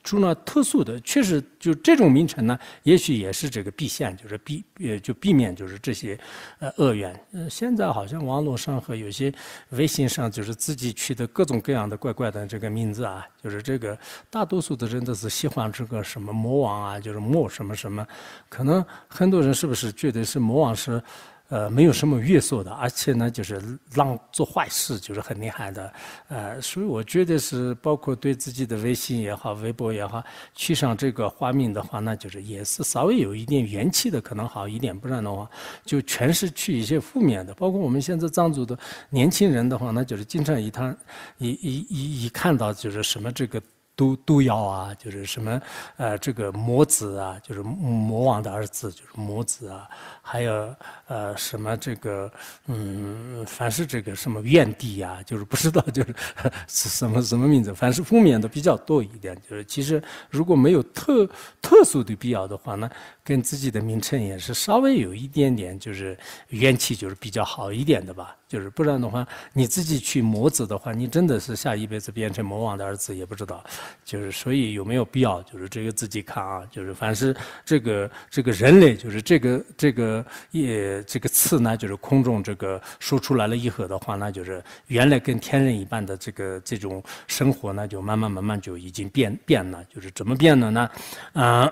Speaker 1: 书了特殊的确实就这种名称呢，也许也是这个避嫌，就是避呃，就避免就是这些呃恶缘。呃，现在好像网络上和有些微信上，就是自己取的各种各样的怪怪的这个名字啊，就是这个大多数的人都是喜欢这个什么魔王啊，就是魔什么什么，可能很多人是不是觉得是魔王是？呃，没有什么约束的，而且呢，就是让做坏事就是很厉害的，呃，所以我觉得是包括对自己的微信也好、微博也好，去上这个花名的话，那就是也是稍微有一点元气的可能好一点，不然的话就全是去一些负面的。包括我们现在藏族的年轻人的话，那就是经常一他，一一一一看到就是什么这个。都都要啊，就是什么，呃，这个魔子啊，就是魔王的儿子，就是魔子啊，还有呃，什么这个，嗯，凡是这个什么怨帝啊，就是不知道就是 什么什么名字，凡是负面的比较多一点。就是其实如果没有特特殊的必要的话呢，跟自己的名称也是稍微有一点点就是怨气，就是比较好一点的吧。就是不然的话，你自己去魔子的话，你真的是下一辈子变成魔王的儿子也不知道。就是，所以有没有必要？就是这个自己看啊。就是凡是这个这个人类，就是这个这个也这个刺呢，就是空中这个说出来了一后的话呢，就是原来跟天人一般的这个这种生活呢，就慢慢慢慢就已经变变了。就是怎么变的呢？嗯。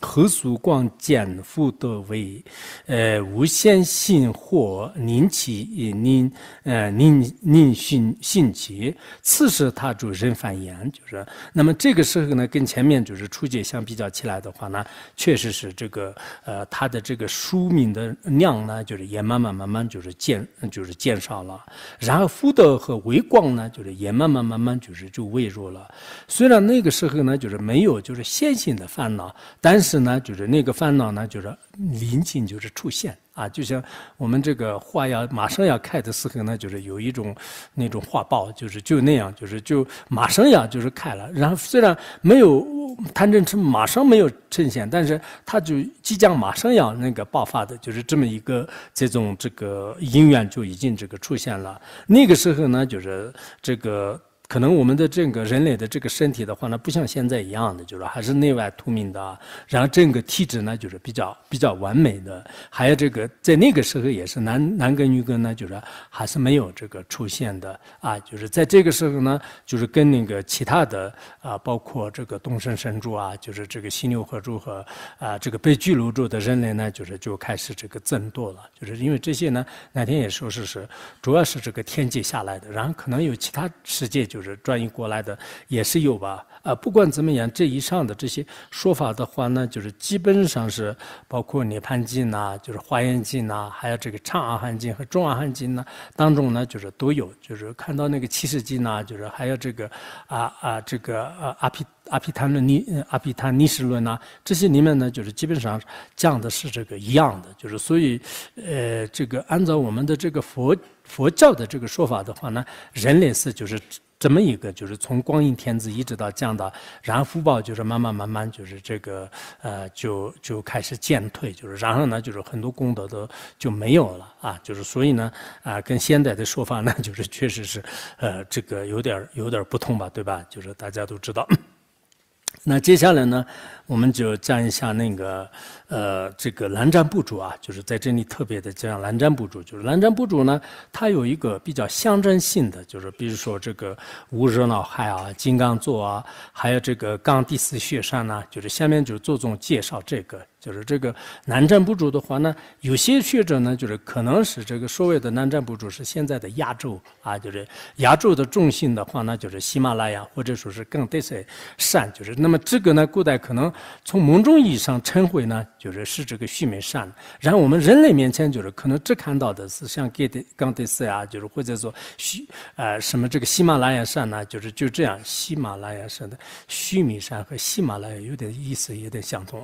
Speaker 1: 何叔光见负的为，呃无限性或凝气凝呃凝凝性性起。此时他就人犯言，就是那么这个时候呢，跟前面就是初解相比较起来的话呢，确实是这个呃它的这个书名的量呢，就是也慢慢慢慢就是减就是减少了，然后福德和微光呢，就是也慢慢慢慢就是就微弱了。虽然那个时候呢，就是没有就是线性的烦恼，但是。是呢，就是那个烦恼呢，就是临近，就是出现啊，就像我们这个花要马上要开的时候呢，就是有一种那种花苞，就是就那样，就是就马上要就是开了。然后虽然没有贪嗔痴，马上没有呈现，但是它就即将马上要那个爆发的，就是这么一个这种这个因缘就已经这个出现了。那个时候呢，就是这个。可能我们的这个人类的这个身体的话呢，不像现在一样的，就是还是内外透明的，然后整个体质呢就是比较比较完美的。还有这个在那个时候也是男男根女根呢，就是还是没有这个出现的啊。就是在这个时候呢，就是跟那个其他的啊，包括这个东森神柱啊，就是这个犀牛和猪和啊这个被巨龙住的人类呢，就是就开始这个增多了。就是因为这些呢，那天也说是是，主要是这个天界下来的，然后可能有其他世界。就是转译过来的也是有吧，啊，不管怎么样，这以上的这些说法的话呢，就是基本上是包括涅槃经呐，就是华严经呐，还有这个长阿含经和中阿含经呢当中呢，就是都有，就是看到那个七世纪呐，就是还有这个啊啊这个啊阿毗阿毗昙论逆阿毗昙尼时论呐，这些里面呢，就是基本上讲的是这个一样的，就是所以呃，这个按照我们的这个佛佛教的这个说法的话呢，人类是就是。怎么一个就是从光阴天子一直到降到燃福报，就是慢慢慢慢就是这个呃就就开始渐退，就是然后呢就是很多功德都就没有了啊，就是所以呢啊跟现在的说法呢就是确实是呃这个有点有点不同吧，对吧？就是大家都知道。那接下来呢？我们就讲一下那个，呃，这个蓝湛部主啊，就是在这里特别的讲蓝湛部主，就是蓝湛部主呢，它有一个比较象征性的，就是比如说这个无热恼海啊、金刚座啊，还有这个冈底斯雪山呢，就是下面就着重介绍这个。就是这个南瞻部主的话呢，有些学者呢，就是可能是这个所谓的南瞻部主是现在的亚洲啊，就是亚洲的重心的话呢，就是喜马拉雅或者说是更底斯山，就是那么这个呢，古代可能。从某种意义上称谓呢，就是是这个须弥山。然后我们人类面前就是可能只看到的是像盖德冈蒂斯呀，就是或者做须啊什么这个喜马拉雅山呢，就是就这样喜马拉雅山的须弥山和喜马拉雅有点意思，有点相通。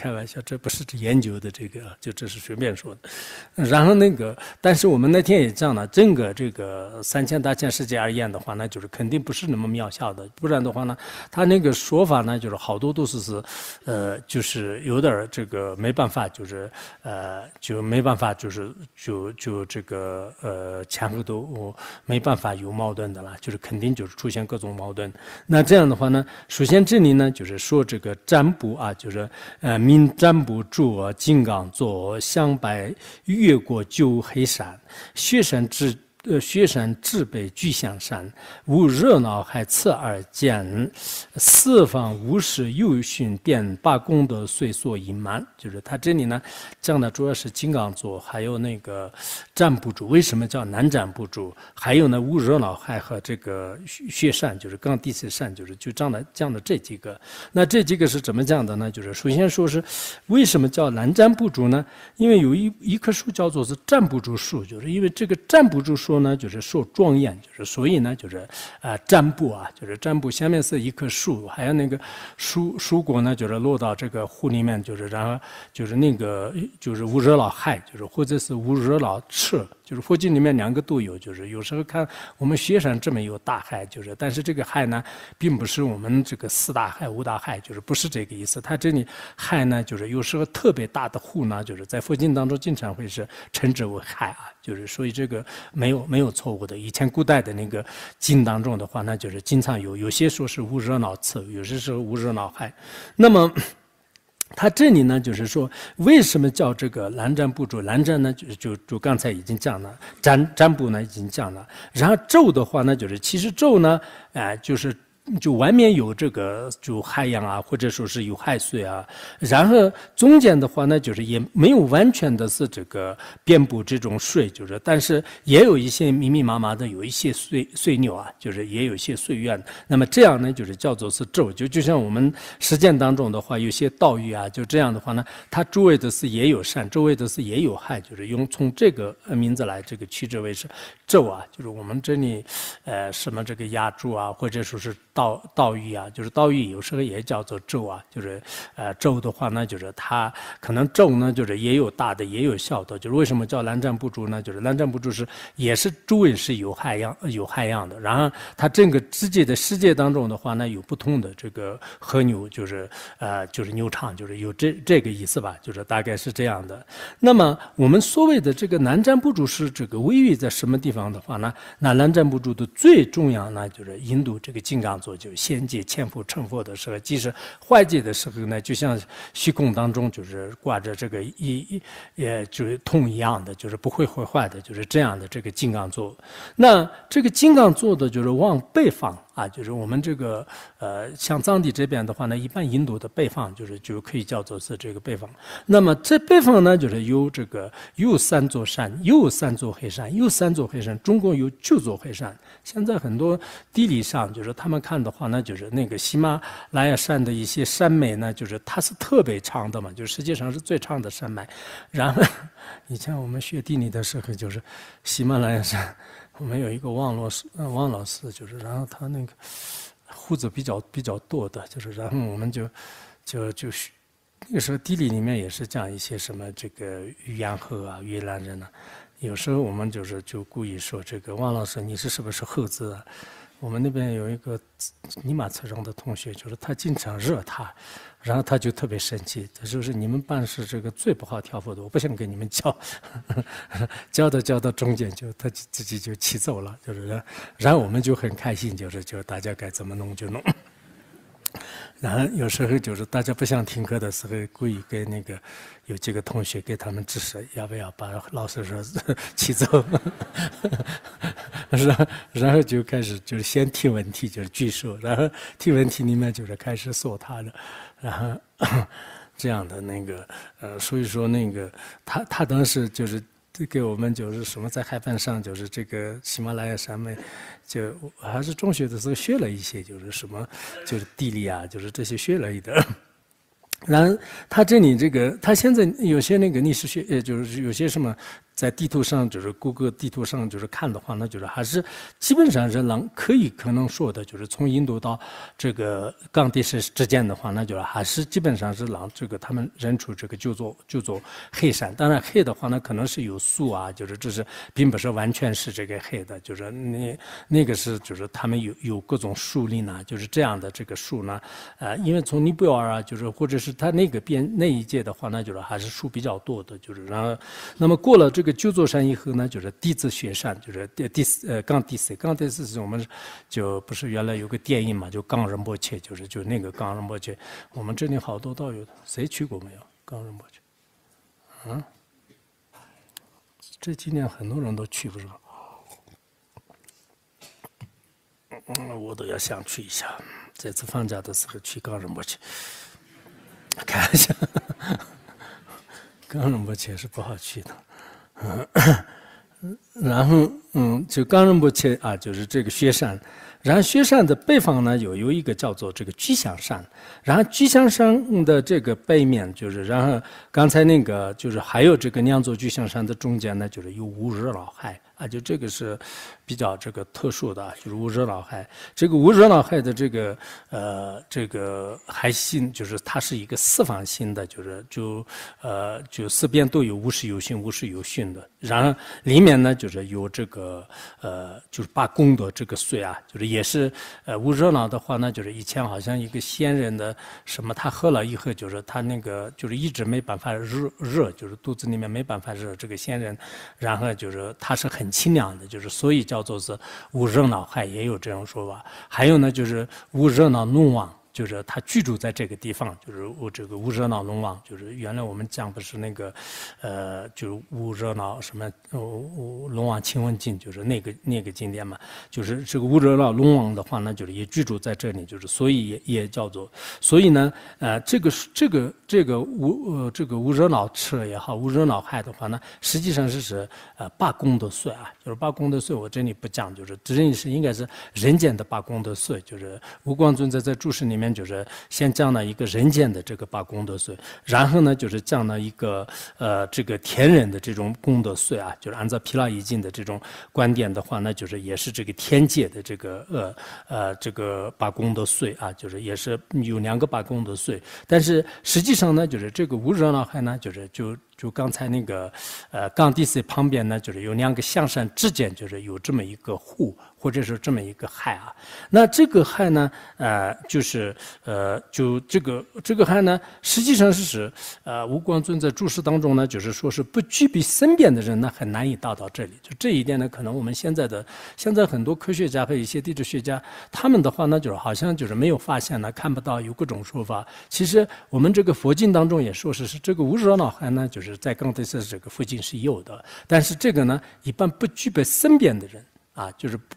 Speaker 1: 开玩笑，这不是研究的这个，就这是随便说的。然后那个，但是我们那天也讲了，整个这个三千大千世界而言的话，那就是肯定不是那么渺小的。不然的话呢，他那个说法呢，就是好多都是是，呃，就是有点这个没办法，就是呃，就没办法，就是就就这个呃，前后都没办法有矛盾的啦，就是肯定就是出现各种矛盾。那这样的话呢，首先这里呢，就是说这个占卜啊，就是呃。明占卜助我，金刚助我，相伴越过旧黑山，雪山之。呃，雪山至北巨象山，无热恼害侧耳见，四方无时又寻遍，把功德遂所隐瞒。就是他这里呢，讲的主要是金刚座，还有那个占卜主。为什么叫南占卜主？还有呢，无热恼害和这个雪山，就是刚第四山，就是就这样的讲的这几个。那这几个是怎么讲的呢？就是首先说是，为什么叫南占卜主呢？因为有一一棵树叫做是占卜主树，就是因为这个占卜主树。说呢，就是说庄严，就是所以呢，就是，呃，占卜啊，就是占卜，下面是一棵树，还有那个树树果呢，就是落到这个湖里面，就是然后就是那个就是无惹恼害，就是或者是无惹恼池，就是佛经里面两个都有，就是有时候看我们雪山这么有大害，就是但是这个害呢，并不是我们这个四大害、五大害，就是不是这个意思，它这里害呢，就是有时候特别大的户呢，就是在佛经当中经常会是称之为害啊。就是所以这个没有没有错误的，以前古代的那个经当中的话，那就是经常有有些说是无热脑刺，有些是无热脑害。那么，他这里呢就是说，为什么叫这个蓝占卜主？蓝占呢就就就刚才已经讲了，占占卜呢已经讲了。然后咒的话呢就是，其实咒呢，哎就是。就外面有这个，就海洋啊，或者说是有海水啊，然后中间的话呢，就是也没有完全的是这个遍布这种水，就是但是也有一些密密麻麻的，有一些碎碎钮啊，就是也有些碎院。那么这样呢，就是叫做是咒，就就像我们实践当中的话，有些道语啊，就这样的话呢，它周围的是也有善，周围的是也有害，就是用从这个呃名字来这个取之为是咒啊，就是我们这里，呃，什么这个压住啊，或者说是。道道域啊，就是道域，有时候也叫做咒啊，就是，呃，咒的话呢，就是它可能咒呢，就是也有大的，也有小的。就是为什么叫南湛部洲呢？就是南湛部洲是也是诸位是有害样有害样的。然后它整个自己的世界当中的话呢，有不同的这个和牛，就是呃，就是牛场，就是有这这个意思吧，就是大概是这样的。那么我们所谓的这个南湛部洲是这个位于在什么地方的话呢？那南湛部洲的最重要呢，就是印度这个金刚。做就先进千佛成佛的时候，即使坏劫的时候呢，就像虚空当中就是挂着这个一一，也就是痛一样的，就是不会毁坏的，就是这样的这个金刚座。那这个金刚座的就是往北方，啊，就是我们这个呃，像藏地这边的话呢，一般印度的背方就是就可以叫做是这个背方。那么这背方呢，就是有这个有三座山，有三座黑山，有三座黑山，中共有九座黑山。现在很多地理上就是他们看的话呢，就是那个喜马拉雅山的一些山脉呢，就是它是特别长的嘛，就实际上是最长的山脉。然后 以前我们学地理的时候，就是喜马拉雅山。我们有一个王老师，王老师就是，然后他那个胡子比较比较多的，就是然后我们就就就，那时候地理里面也是讲一些什么这个语言河啊、越南人啊，有时候我们就是就故意说这个王老师，你是什么时候子？我们那边有一个尼玛才人的同学，就是他经常惹他。然后他就特别生气，他说是你们办事这个最不好挑和的，我不想跟你们教，教 到教到中间就他自己就气走了，就是然后我们就很开心，就是就大家该怎么弄就弄。然后有时候就是大家不想听课的时候，故意给那个有几个同学给他们指示，要不要把老师说气走？然 然后就开始就是先提问题，就是举手，然后提问题里面就是开始说他了，然后 这样的那个呃，所以说那个他他当时就是。给我们就是什么在海面上，就是这个喜马拉雅山脉，就我还是中学的时候学了一些，就是什么就是地理啊，就是这些学了一点。然后他这里这个，他现在有些那个历史学，呃，就是有些什么。在地图上，就是谷歌地图上，就是看的话，那就是还是基本上是能可以可能说的，就是从印度到这个冈底斯之间的话，那就是还是基本上是能这个他们人处这个就做就做黑山。当然黑的话，那可能是有树啊，就是这是并不是完全是这个黑的，就是那那个是就是他们有有各种树林呢，就是这样的这个树呢，呃，因为从尼泊尔啊，就是或者是他那个边那一届的话，那就是还是树比较多的，就是然后那么过了这个。九座山以后呢，就是弟子雪山，就是第第呃刚第四，刚第四是我们就不是原来有个电影嘛，就冈仁波切，就是就那个冈仁波切。我们这里好多都有，谁去过没有？冈仁波切？嗯？这几年很多人都去不上。嗯嗯，我都要想去一下。这次放假的时候去冈仁波切看一下。冈仁波切是不好去的。嗯，然后嗯，就冈仁波切啊，就是这个雪山，然后雪山的北方呢，又有一个叫做这个巨象山，然后巨象山的这个背面，就是然后刚才那个，就是还有这个两座巨象山的中间呢，就是有五日老海。啊，就这个是比较这个特殊的，就是无热老海。这个无热老海的这个呃，这个海心就是它是一个四方形的，就是就呃就四边都有无石有心无石有训的。然后里面呢就是有这个呃，就是八功德这个碎啊，就是也是呃无热脑的话，呢，就是以前好像一个仙人的什么，他喝了以后就是他那个就是一直没办法热热，就是肚子里面没办法热这个仙人，然后就是他是很。清凉的，就是所以叫做是无热闹害，也有这种说法。还有呢，就是无热闹怒忘。就是他居住在这个地方，就是乌这个乌热闹龙王，就是原来我们讲不是那个，呃，就是乌热闹什么，呃，龙王清文经，就是那个那个经典嘛。就是这个乌热闹龙王的话，那就是也居住在这里，就是所以也也叫做，所以呢，呃，这个这个这个乌这个乌热吃了也好，乌热闹害的话呢，实际上是指呃八功德税啊，就是八功德税，我这里不讲，就是指的是应该是人间的八功德税，就是无光尊者在注释里。面就是先降了一个人间的这个八功德水，然后呢就是降了一个呃这个天人的这种功德水啊，就是按照毗拉夷经的这种观点的话呢，就是也是这个天界的这个呃呃这个八功德水啊，就是也是有两个八功德水，但是实际上呢就是这个无浊恶海呢就是就。就刚才那个，呃，冈 DC 旁边呢，就是有两个象山之间，就是有这么一个湖，或者是这么一个海啊。那这个海呢，呃，就是，呃，就这个这个海呢，实际上是是，呃，无光尊在注释当中呢，就是说是不具备身边的人呢，很难以达到这里。就这一点呢，可能我们现在的现在很多科学家和一些地质学家，他们的话呢，就是好像就是没有发现呢，看不到有各种说法。其实我们这个佛经当中也说是是这个无浊脑海呢，就是。在刚才市这个附近是有的，但是这个呢，一般不具备身边的人啊，就是不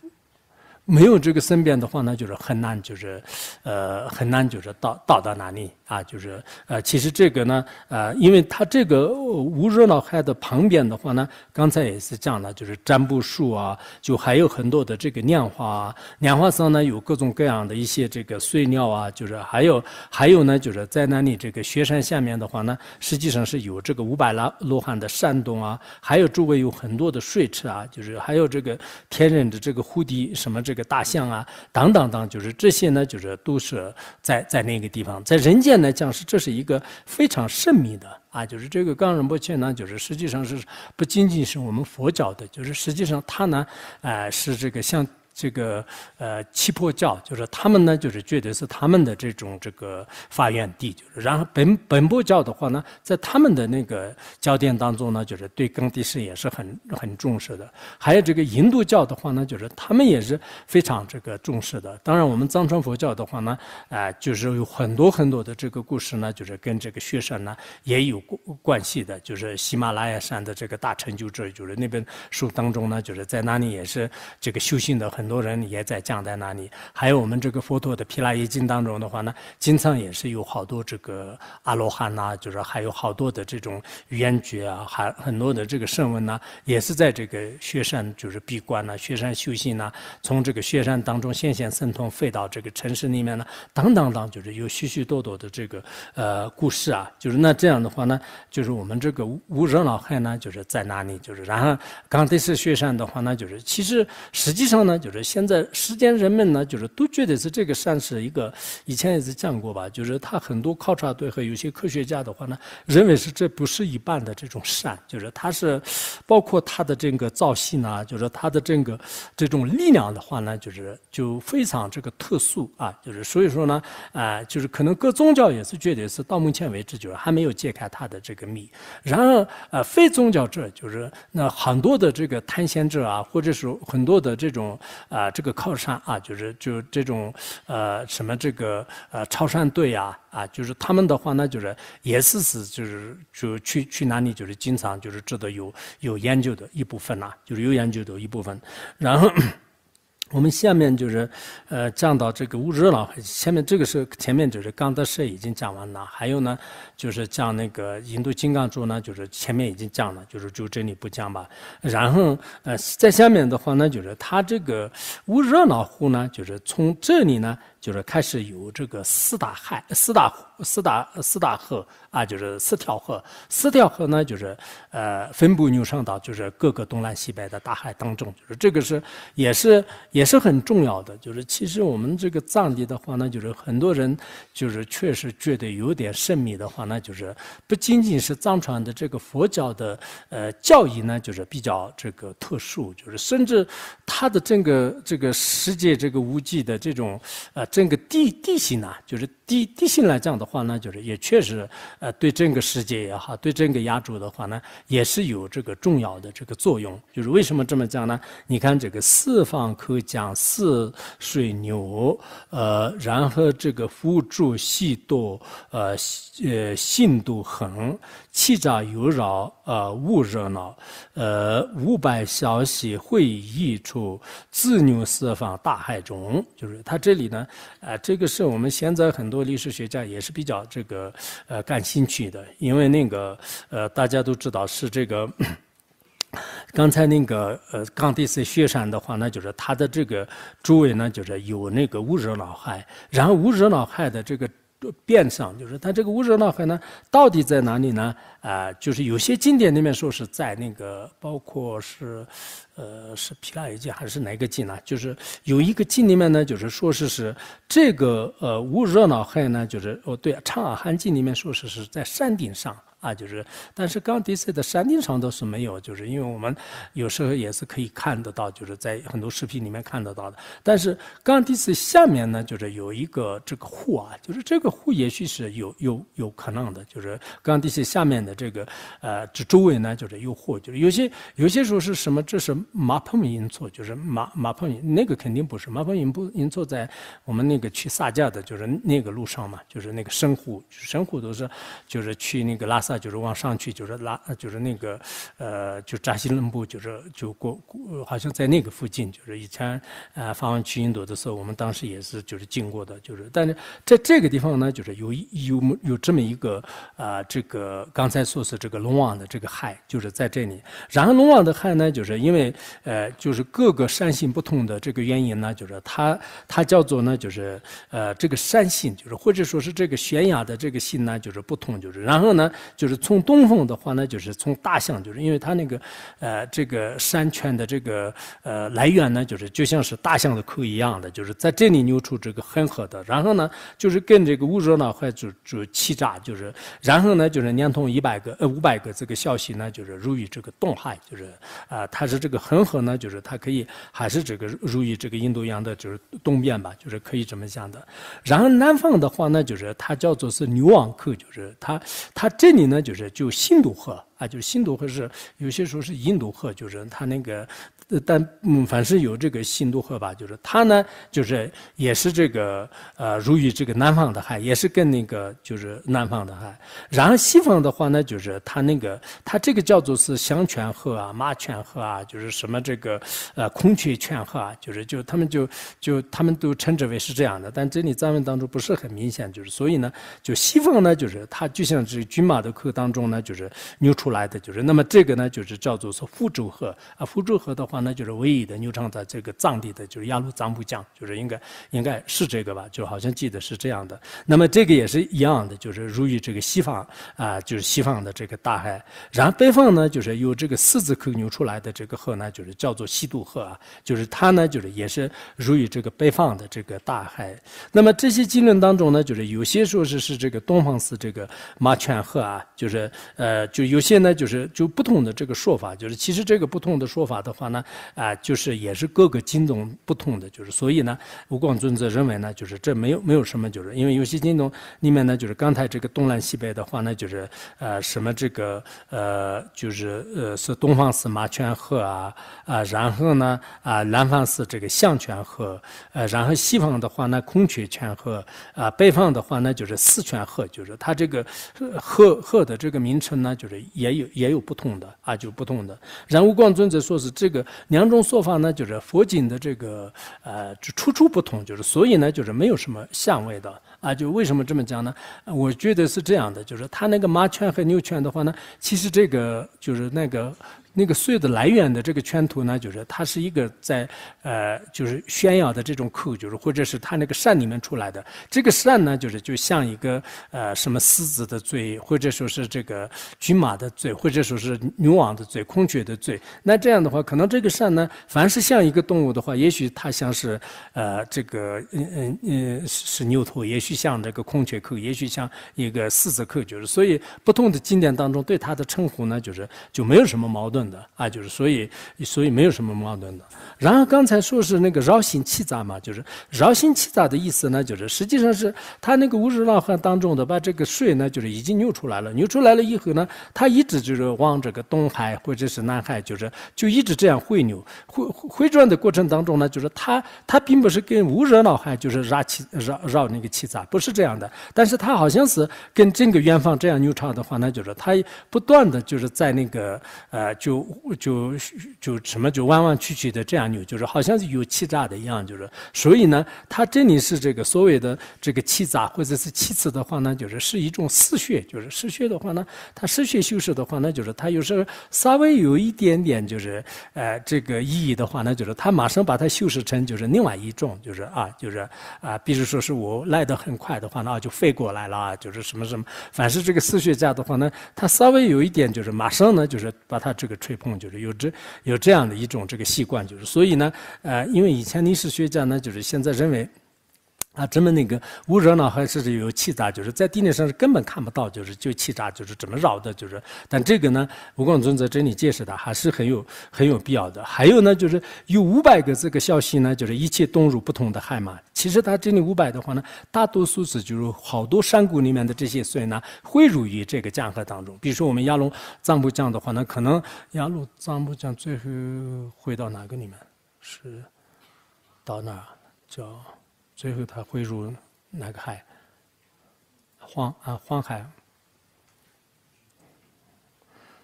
Speaker 1: 没有这个身边的话呢，就是很难，就是呃，很难就是到到达哪里。啊，就是呃，其实这个呢，呃，因为它这个无热闹海的旁边的话呢，刚才也是讲了，就是占卜术啊，就还有很多的这个莲花啊，莲花上呢有各种各样的一些这个碎料啊，就是还有还有呢，就是在那里这个雪山下面的话呢，实际上是有这个五百拉罗汉的山洞啊，还有周围有很多的睡池啊，就是还有这个天人的这个蝴蝶什么这个大象啊，等等等，就是这些呢，就是都是在在那个地方，在人间。来讲是这是一个非常神秘的啊，就是这个《冈仁波切》，呢就是实际上是不仅仅是我们佛教的，就是实际上它呢，呃，是这个像。这个呃，七魄教就是他们呢，就是觉得是他们的这种这个发源地。然后本本部教的话呢，在他们的那个焦点当中呢，就是对耕地事也是很很重视的。还有这个印度教的话呢，就是他们也是非常这个重视的。当然，我们藏传佛教的话呢，啊，就是有很多很多的这个故事呢，就是跟这个雪山呢也有关系的，就是喜马拉雅山的这个大成就者，就是那本书当中呢，就是在那里也是这个修行的很。很多人也在讲，在那里，还有我们这个佛陀的《毗拉耶经》当中的话呢，经常也是有好多这个阿罗汉呐，就是还有好多的这种圆觉啊，还很多的这个圣文呐，也是在这个雪山就是闭关呐，雪山修行呐，从这个雪山当中显现神通，飞到这个城市里面呢，当当当，就是有许许多多的这个呃故事啊，就是那这样的话呢，就是我们这个无热老汉呢，就是在哪里，就是然后刚才斯雪山的话呢，就是其实实际上呢，就现在时间人们呢，就是都觉得是这个山是一个，以前也是讲过吧，就是他很多考察队和有些科学家的话呢，认为是这不是一般的这种山，就是它是，包括它的这个造型啊，就是它的这个这种力量的话呢，就是就非常这个特殊啊，就是所以说呢，啊，就是可能各宗教也是觉得是到目前为止就是还没有揭开它的这个秘。然而，呃，非宗教者就是那很多的这个探险者啊，或者是很多的这种。啊，这个靠山啊，就是就这种呃，什么这个呃，超山队啊，啊，就是他们的话呢，就是也是是，就是就去去哪里，就是经常就是知道有有研究的一部分呐，就是有研究的一部分，然后。我们下面就是，呃，讲到这个无热了。下面这个是前面就是刚德社已经讲完了，还有呢，就是讲那个印度金刚珠呢，就是前面已经讲了，就是就这里不讲吧。然后，呃，在下面的话呢，就是他这个无热脑户呢，就是从这里呢，就是开始有这个四大害、四大户。四大四大河啊，就是四条河，四条河呢，就是呃分布牛上岛，就是各个东南西北的大海当中，就是这个是也是也是很重要的。就是其实我们这个藏地的话呢，就是很多人就是确实觉得有点神秘的话呢，就是不仅仅是藏传的这个佛教的呃教义呢，就是比较这个特殊，就是甚至它的整个这个世界这个无际的这种呃整个地地形呢，就是。地地心来讲的话呢，就是也确实，呃，对整个世界也好，对整个亚洲的话呢，也是有这个重要的这个作用。就是为什么这么讲呢？你看这个四方可讲四水牛，呃，然后这个辅助系度，呃，呃，信度恒。气炸有扰，呃，雾热闹。呃，五百消息会议处，自牛四方大海中。就是他这里呢，啊，这个是我们现在很多历史学家也是比较这个呃感兴趣的，因为那个呃大家都知道是这个，刚才那个呃冈底斯雪山的话，那就是它的这个周围呢，就是有那个雾热恼海，然后无热恼海的这个。变相，就是它这个无热恼海呢，到底在哪里呢？啊，就是有些经典里面说是在那个，包括是，呃，是皮那耶经还是哪个经呢？就是有一个经里面呢，就是说是是这个呃无热恼海呢，就是哦对，长阿汗经里面说是是在山顶上。啊，就是，但是刚底斯的山顶上都是没有，就是因为我们有时候也是可以看得到，就是在很多视频里面看得到的。但是刚底斯下面呢，就是有一个这个湖啊，就是这个湖也许是有有有可能的，就是刚底斯下面的这个呃这周围呢就是有湖，就是有些有些时候是什么？这是马棚因错，就是马马棚那个肯定不是马棚银不银错，在我们那个去萨迦的，就是那个路上嘛，就是那个神湖，神湖都是就是去那个拉萨。就是往上去，就是拉，就是那个，呃，就扎西伦布，就是就过，好像在那个附近，就是以前呃，法王曲印度的时候，我们当时也是就是经过的，就是但是在这个地方呢，就是有有有这么一个啊，这个刚才说是这个龙王的这个害，就是在这里。然后龙王的害呢，就是因为呃，就是各个山性不同的这个原因呢，就是它它叫做呢，就是呃这个山性，就是或者说是这个悬崖的这个性呢，就是不同，就是然后呢。就是从东风的话呢，就是从大象，就是因为它那个，呃，这个山泉的这个呃来源呢，就是就像是大象的口一样的，就是在这里扭出这个恒河的。然后呢，就是跟这个乌热那还就就欺诈，就是然后呢，就是连通一百个呃五百个这个消息呢，就是入于这个东海，就是啊，它是这个恒河呢，就是它可以还是这个入于这个印度洋的，就是东边吧，就是可以这么讲的。然后南方的话呢，就是它叫做是牛王口，就是它它这里呢。那就是就新都河啊，就是新都河是有些时候是印度河，就是他那个。但嗯，凡是有这个新都河吧，就是它呢，就是也是这个呃，入于这个南方的海，也是跟那个就是南方的海。然后西方的话呢，就是它那个它这个叫做是响泉河啊、马泉河啊，就是什么这个呃孔雀泉河啊，就是就他们就就他们都称之为是这样的。但这里藏文当中不是很明显，就是所以呢，就西方呢，就是它就像这军马的课当中呢，就是扭出来的，就是那么这个呢，就是叫做是福州河啊，福州河的话。那就是唯一的，牛场的这个藏地的，就是雅鲁藏布江，就是应该应该是这个吧，就好像记得是这样的。那么这个也是一样的，就是如于这个西方啊，就是西方的这个大海。然后北方呢，就是由这个狮子口牛出来的这个河呢，就是叫做西渡河，啊，就是它呢，就是也是如于这个北方的这个大海。那么这些经论当中呢，就是有些说是是这个东方是这个马泉河啊，就是呃，就有些呢就是就不同的这个说法，就是其实这个不同的说法的话呢。啊，就是也是各个经种不同的，就是所以呢，吴广尊则认为呢，就是这没有没有什么，就是因为有些金种里面呢，就是刚才这个东南西北的话呢，就是呃什么这个呃就是呃是东方是麻泉鹤啊啊，然后呢啊南方是这个象泉鹤，呃然后西方的话呢孔雀泉鹤啊北方的话呢就是四雀鹤，就是它这个鹤鹤的这个名称呢，就是也有也有不同的啊，就不同的。然后吴广尊则说是这个。两种说法呢，就是佛经的这个呃就出处不同，就是所以呢就是没有什么相位的啊。就为什么这么讲呢？我觉得是这样的，就是他那个马圈和牛圈的话呢，其实这个就是那个。那个“穗的来源的这个圈图呢，就是它是一个在呃，就是宣扬的这种口是或者是它那个扇里面出来的。这个扇呢，就是就像一个呃，什么狮子的嘴，或者说是这个骏马的嘴，或者说是牛王的嘴、孔雀的嘴。那这样的话，可能这个扇呢，凡是像一个动物的话，也许它像是呃，这个嗯嗯嗯是牛头，也许像这个孔雀口，也许像一个狮子口，就是所以不同的经典当中对它的称呼呢，就是就没有什么矛盾。的啊，就是所以所以没有什么矛盾的。然后刚才说是那个绕行气杂嘛，就是绕行气杂的意思呢，就是实际上是他那个无日浪海当中的把这个水呢，就是已经扭出来了，扭出来了以后呢，他一直就是往这个东海或者是南海，就是就一直这样回扭，回回转的过程当中呢，就是他他并不是跟无日浪海就是绕气绕绕那个气杂，不是这样的。但是他好像是跟整个远方这样扭潮的话呢，就是他不断的就是在那个呃就。就就就什么就弯弯曲曲的这样扭，就是好像是有气炸的一样，就是。所以呢，它这里是这个所谓的这个气炸或者是气刺的话呢，就是是一种失血，就是失血的话呢，它失血修饰的话呢，就是它有时候稍微有一点点就是呃这个意义的话呢，就是它马上把它修饰成就是另外一种，就是啊就是啊，比如说是我来的很快的话呢就飞过来了啊，就是什么什么，凡是这个失血家的话呢，它稍微有一点就是马上呢就是把它这个。吹捧就是有这有这样的一种这个习惯，就是所以呢，呃，因为以前历史学家呢，就是现在认为。啊，这么那个，无热呢还是有气诈，就是在地面上是根本看不到，就是就气诈，就是怎么绕的，就是。但这个呢，吴光尊者这里解释的还是很有很有必要的。还有呢，就是有五百个这个消息呢，就是一切东入不同的海嘛。其实他这里五百的话呢，大多数是就是好多山谷里面的这些水呢汇入于这个江河当中。比如说我们雅鲁藏布江的话呢，可能雅鲁藏布江最后汇到哪个里面？是到哪儿？叫？最后他汇入哪个海？黄啊，黄海。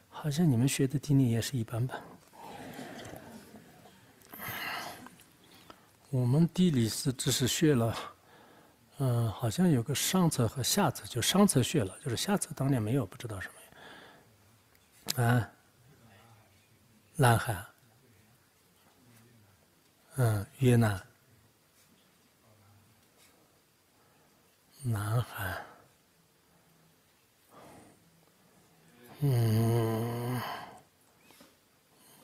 Speaker 1: 好像你们学的地理也是一般般。我们地理是只是学了，嗯，好像有个上册和下册，就上册学了，就是下册当年没有，不知道什么。啊，南海，嗯，越南。南海，嗯，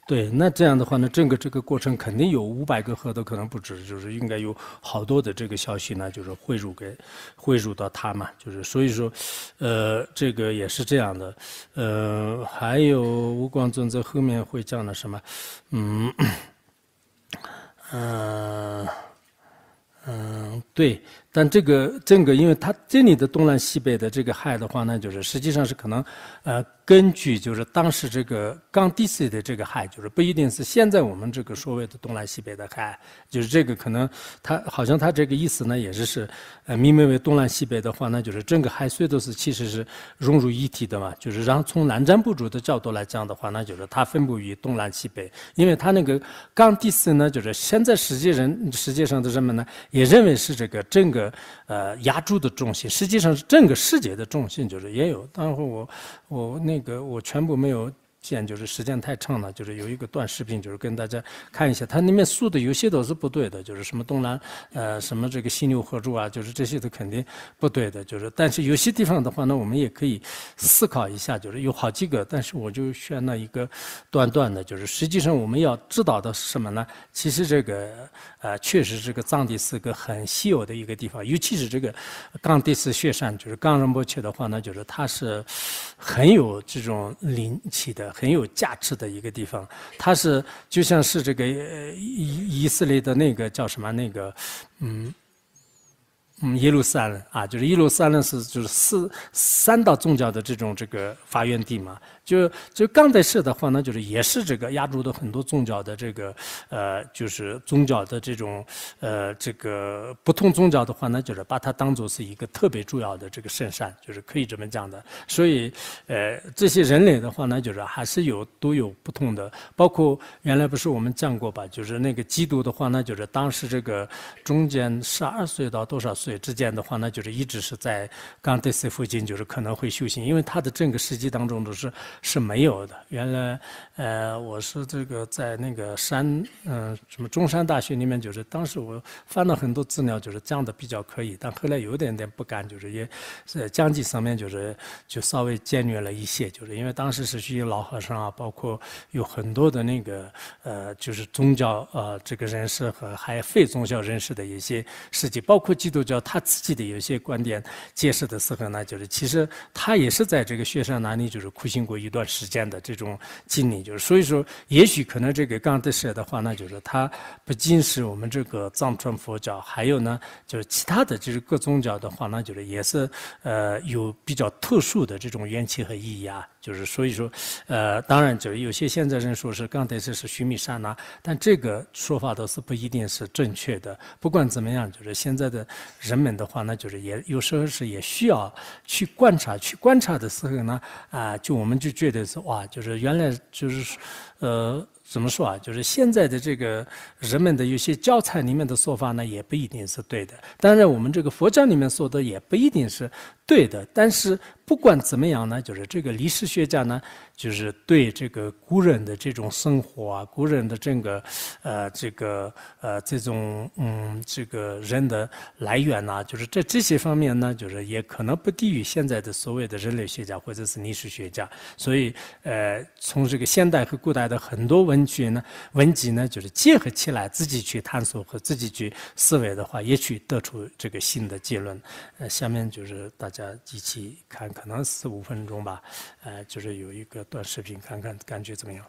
Speaker 1: 对，那这样的话呢，整个这个过程肯定有五百个核都可能不止，就是应该有好多的这个消息呢，就是汇入给汇入到他嘛，就是所以说，呃，这个也是这样的，呃，还有吴光尊在后面会讲的什么，嗯，嗯，嗯，对。但这个整个，因为它这里的东南西北的这个海的话呢，就是实际上是可能，呃，根据就是当时这个刚底斯的这个海，就是不一定是现在我们这个所谓的东南西北的海，就是这个可能它好像它这个意思呢，也是是，呃，命名为东南西北的话呢，就是整个海水都是其实是融入一体的嘛，就是然后从南瞻部洲的角度来讲的话那就是它分布于东南西北，因为它那个刚底斯呢，就是现在实际人实际上的人们呢，也认为是这个整个。呃，压住的重心，实际上是整个世界的重心，就是也有。待会我，我那个我全部没有见，就是时间太长了，就是有一个段视频，就是跟大家看一下。它里面说的有些都是不对的，就是什么东南，呃，什么这个犀牛合住啊，就是这些都肯定不对的。就是，但是有些地方的话呢，我们也可以思考一下，就是有好几个，但是我就选了一个短短的，就是实际上我们要知道的是什么呢？其实这个。啊，确实，这个藏地是个很稀有的一个地方，尤其是这个冈底斯雪山，就是冈仁波切的话呢，就是它是很有这种灵气的，很有价值的一个地方。它是就像是这个以色列的那个叫什么那个，嗯嗯耶路撒冷啊，就是耶路撒冷是就是四三大宗教的这种这个发源地嘛。就就刚才斯的话呢，就是也是这个亚洲的很多宗教的这个，呃，就是宗教的这种，呃，这个不同宗教的话呢，就是把它当做是一个特别重要的这个圣山，就是可以这么讲的。所以，呃，这些人类的话呢，就是还是有都有不同的，包括原来不是我们讲过吧？就是那个基督的话呢，就是当时这个中间十二岁到多少岁之间的话呢，就是一直是在刚德斯附近，就是可能会修行，因为他的整个世纪当中都是。是没有的。原来，呃，我是这个在那个山，嗯，什么中山大学里面，就是当时我翻了很多资料，就是讲的比较可以。但后来有点点不敢，就是也，是讲解上面就是就稍微简略了一些，就是因为当时是去老和尚啊，包括有很多的那个呃，就是宗教啊这个人士和还非宗教人士的一些事迹，包括基督教他自己的有些观点解释的时候呢，就是其实他也是在这个雪山那里就是苦行过。一段时间的这种经历，就是所以说，也许可能这个刚德舍的话呢，就是它不仅是我们这个藏传佛教，还有呢就是其他的，就是各宗教的话呢，就是也是呃有比较特殊的这种缘起和意义啊。就是所以说，呃，当然就有些现在人说是，刚才这是须弥山呐，但这个说法都是不一定是正确的。不管怎么样，就是现在的人们的话，呢，就是也有时候是也需要去观察。去观察的时候呢，啊，就我们就觉得是哇，就是原来就是，呃。怎么说啊？就是现在的这个人们的有些教材里面的说法呢，也不一定是对的。当然，我们这个佛教里面说的也不一定是对的。但是不管怎么样呢，就是这个历史学家呢。就是对这个古人的这种生活啊，古人的整个，呃，这个呃，这种嗯，这个人的来源呐，就是在这些方面呢，就是也可能不低于现在的所谓的人类学家或者是历史学家。所以，呃，从这个现代和古代的很多文学呢、文集呢，就是结合起来，自己去探索和自己去思维的话，也许得出这个新的结论。呃，下面就是大家一起看，可能四五分钟吧。呃，就是有一个。短视频看看，感觉怎么样？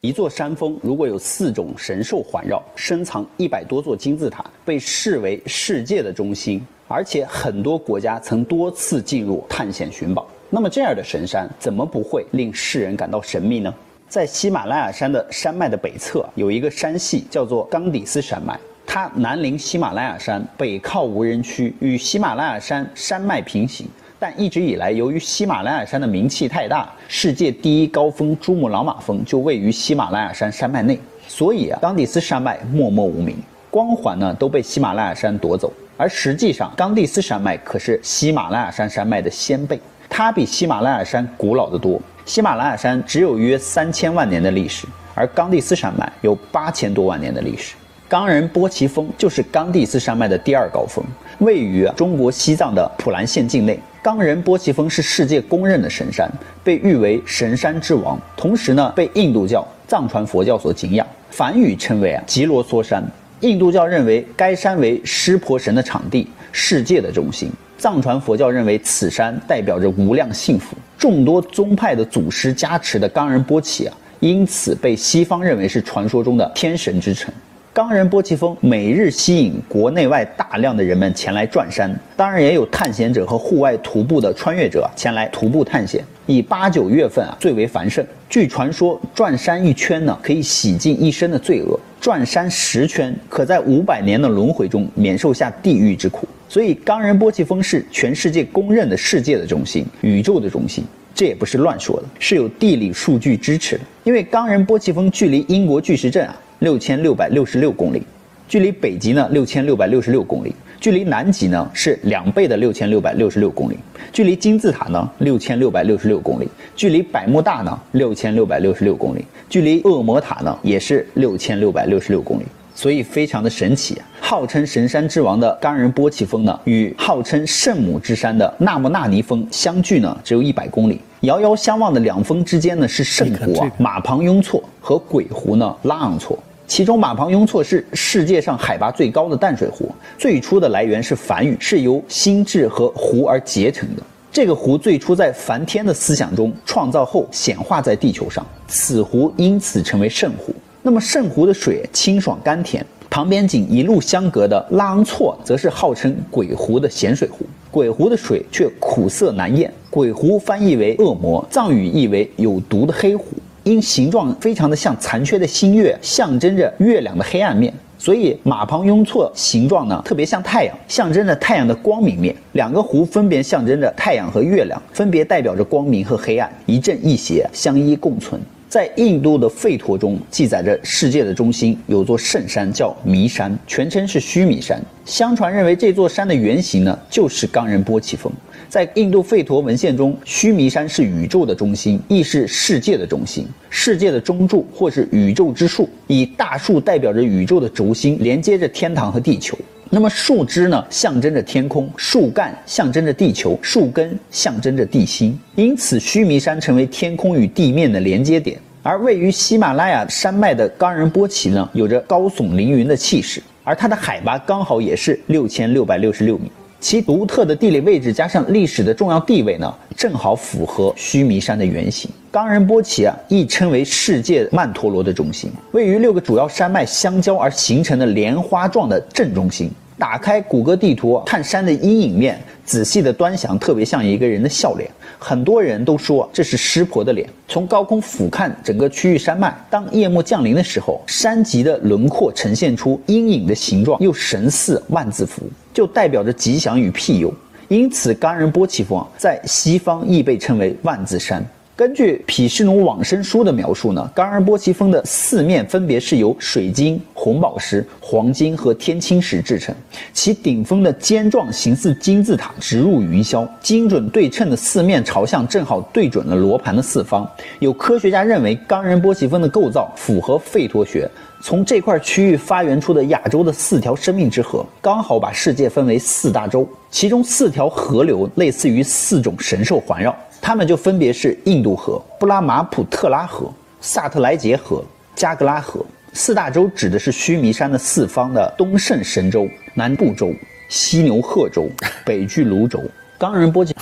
Speaker 2: 一座山峰如果有四种神兽环绕，深藏一百多座金字塔，被视为世界的中心，而且很多国家曾多次进入探险寻宝。那么这样的神山，怎么不会令世人感到神秘呢？在喜马拉雅山的山脉的北侧，有一个山系叫做冈底斯山脉，它南临喜马拉雅山，北靠无人区，与喜马拉雅山山脉平行。但一直以来，由于喜马拉雅山的名气太大，世界第一高峰珠穆朗玛峰就位于喜马拉雅山山脉内，所以啊，冈底斯山脉默默无名，光环呢都被喜马拉雅山夺走。而实际上，冈底斯山脉可是喜马拉雅山山脉的先辈，它比喜马拉雅山古老得多。喜马拉雅山只有约三千万年的历史，而冈底斯山脉有八千多万年的历史。冈仁波齐峰就是冈底斯山脉的第二高峰，位于中国西藏的普兰县境内。冈仁波齐峰是世界公认的神山，被誉为神山之王，同时呢被印度教、藏传佛教所敬仰。梵语称为啊吉罗梭山。印度教认为该山为湿婆神的场地，世界的中心。藏传佛教认为此山代表着无量幸福。众多宗派的祖师加持的冈仁波齐啊，因此被西方认为是传说中的天神之城。冈仁波齐峰每日吸引国内外大量的人们前来转山，当然也有探险者和户外徒步的穿越者前来徒步探险。以八九月份啊最为繁盛。据传说，转山一圈呢可以洗尽一身的罪恶，转山十圈可在五百年的轮回中免受下地狱之苦。所以，冈仁波齐峰是全世界公认的世界的中心、宇宙的中心。这也不是乱说的，是有地理数据支持的。因为冈仁波齐峰距离英国巨石阵啊。六千六百六十六公里，距离北极呢六千六百六十六公里，距离南极呢是两倍的六千六百六十六公里，距离金字塔呢六千六百六十六公里，距离百慕大呢六千六百六十六公里，距离恶魔塔呢也是六千六百六十六公里，所以非常的神奇。号称神山之王的冈仁波齐峰呢，与号称圣母之山的纳木纳尼峰相距呢只有一百公里，遥遥相望的两峰之间呢是圣湖啊马旁雍措和鬼湖呢拉昂措。其中，马旁雍错是世界上海拔最高的淡水湖。最初的来源是梵语，是由“心智”和“湖”而结成的。这个湖最初在梵天的思想中创造后显化在地球上，此湖因此成为圣湖。那么，圣湖的水清爽甘甜。旁边仅一路相隔的拉昂措则是号称“鬼湖”的咸水湖。鬼湖的水却苦涩难咽。鬼湖翻译为恶魔，藏语意为有毒的黑湖。因形状非常的像残缺的新月，象征着月亮的黑暗面，所以马旁雍错形状呢，特别像太阳，象征着太阳的光明面。两个湖分别象征着太阳和月亮，分别代表着光明和黑暗，一正一邪，相依共存。在印度的吠陀中记载着，世界的中心有座圣山叫弥山，全称是须弥山。相传认为这座山的原型呢，就是冈仁波齐峰。在印度吠陀文献中，须弥山是宇宙的中心，亦是世界的中心，世界的中柱或是宇宙之树。以大树代表着宇宙的轴心，连接着天堂和地球。那么树枝呢，象征着天空；树干象征着地球；树根象征着地心。因此，须弥山成为天空与地面的连接点。而位于喜马拉雅山脉的冈仁波齐呢，有着高耸凌云的气势，而它的海拔刚好也是六千六百六十六米。其独特的地理位置加上历史的重要地位呢，正好符合须弥山的原型。冈仁波齐啊，亦称为世界曼陀罗的中心，位于六个主要山脉相交而形成的莲花状的正中心。打开谷歌地图看山的阴影面，仔细的端详，特别像一个人的笑脸。很多人都说这是湿婆的脸。从高空俯瞰整个区域山脉，当夜幕降临的时候，山脊的轮廓呈现出阴影的形状，又神似万字符，就代表着吉祥与庇佑。因此，冈仁波齐峰在西方亦被称为万字山。根据《毗湿奴往生书》的描述呢，冈仁波齐峰的四面分别是由水晶、红宝石、黄金和天青石制成，其顶峰的尖状形似金字塔，直入云霄。精准对称的四面朝向正好对准了罗盘的四方。有科学家认为，冈仁波齐峰的构造符合费托学，从这块区域发源出的亚洲的四条生命之河，刚好把世界分为四大洲，其中四条河流类似于四种神兽环绕。它们就分别是印度河、布拉马普特拉河、萨特莱杰河、加格拉河。四大洲指的是须弥山的四方的东胜神州、南部洲、西牛贺州、北俱泸州。刚人波齐，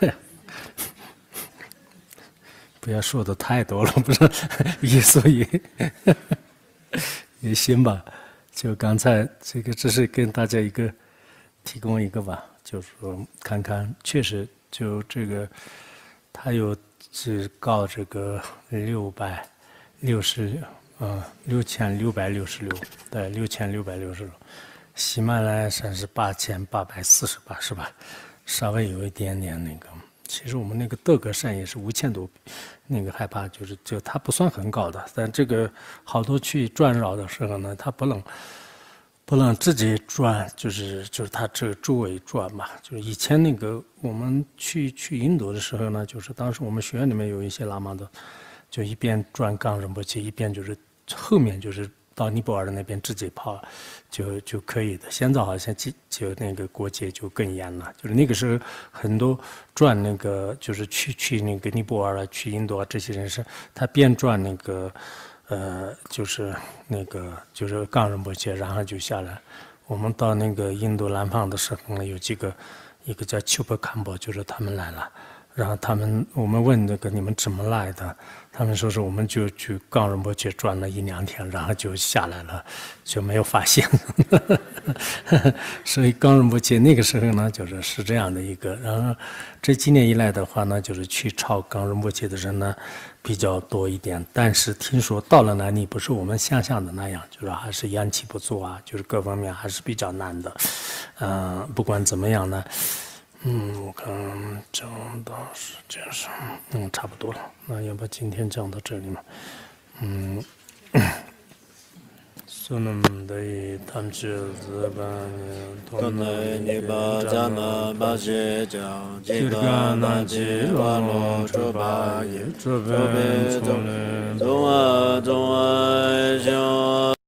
Speaker 1: 不要，说的太多了，不是，所以也行吧。就刚才这个，只是跟大家一个。提供一个吧，就是说看看，确实就这个，它有是高这个六百六十六，嗯，六千六百六十六，对，六千六百六十六。喜马拉雅山是八千八百四十八，是吧？稍微有一点点那个。其实我们那个德格山也是五千多，那个害怕就是就它不算很高的，但这个好多去转绕的时候呢，它不能。不能自己转，就是就是他这周围转嘛。就是以前那个我们去去印度的时候呢，就是当时我们学院里面有一些喇嘛的，就一边转冈仁波齐，一边就是后面就是到尼泊尔的那边自己跑，就就可以的。现在好像就就那个国界就更严了。就是那个时候很多转那个就是去去那个尼泊尔啊、去印度啊这些人是，他边转那个。呃，就是那个，就是冈仁波切，然后就下来。我们到那个印度南方的时候呢，有几个，一个叫丘波坎波，就是他们来了。然后他们，我们问那个你们怎么来的，他们说是我们就去冈仁波切转了一两天，然后就下来了，就没有发现。所以冈仁波切那个时候呢，就是是这样的一个。然后这几年以来的话呢，就是去朝冈仁波切的人呢。比较多一点，但是听说到了那里不是我们想象的那样，就是还是央企不足啊，就是各方面还是比较难的。嗯，不管怎么样呢，嗯，我看讲到时间上，嗯，差不多了，那要不今天讲到这里嘛，嗯。sunam dayi tamchi zibani tunay nipa jana bhaji jang
Speaker 2: jirga nanchi walo chupa yi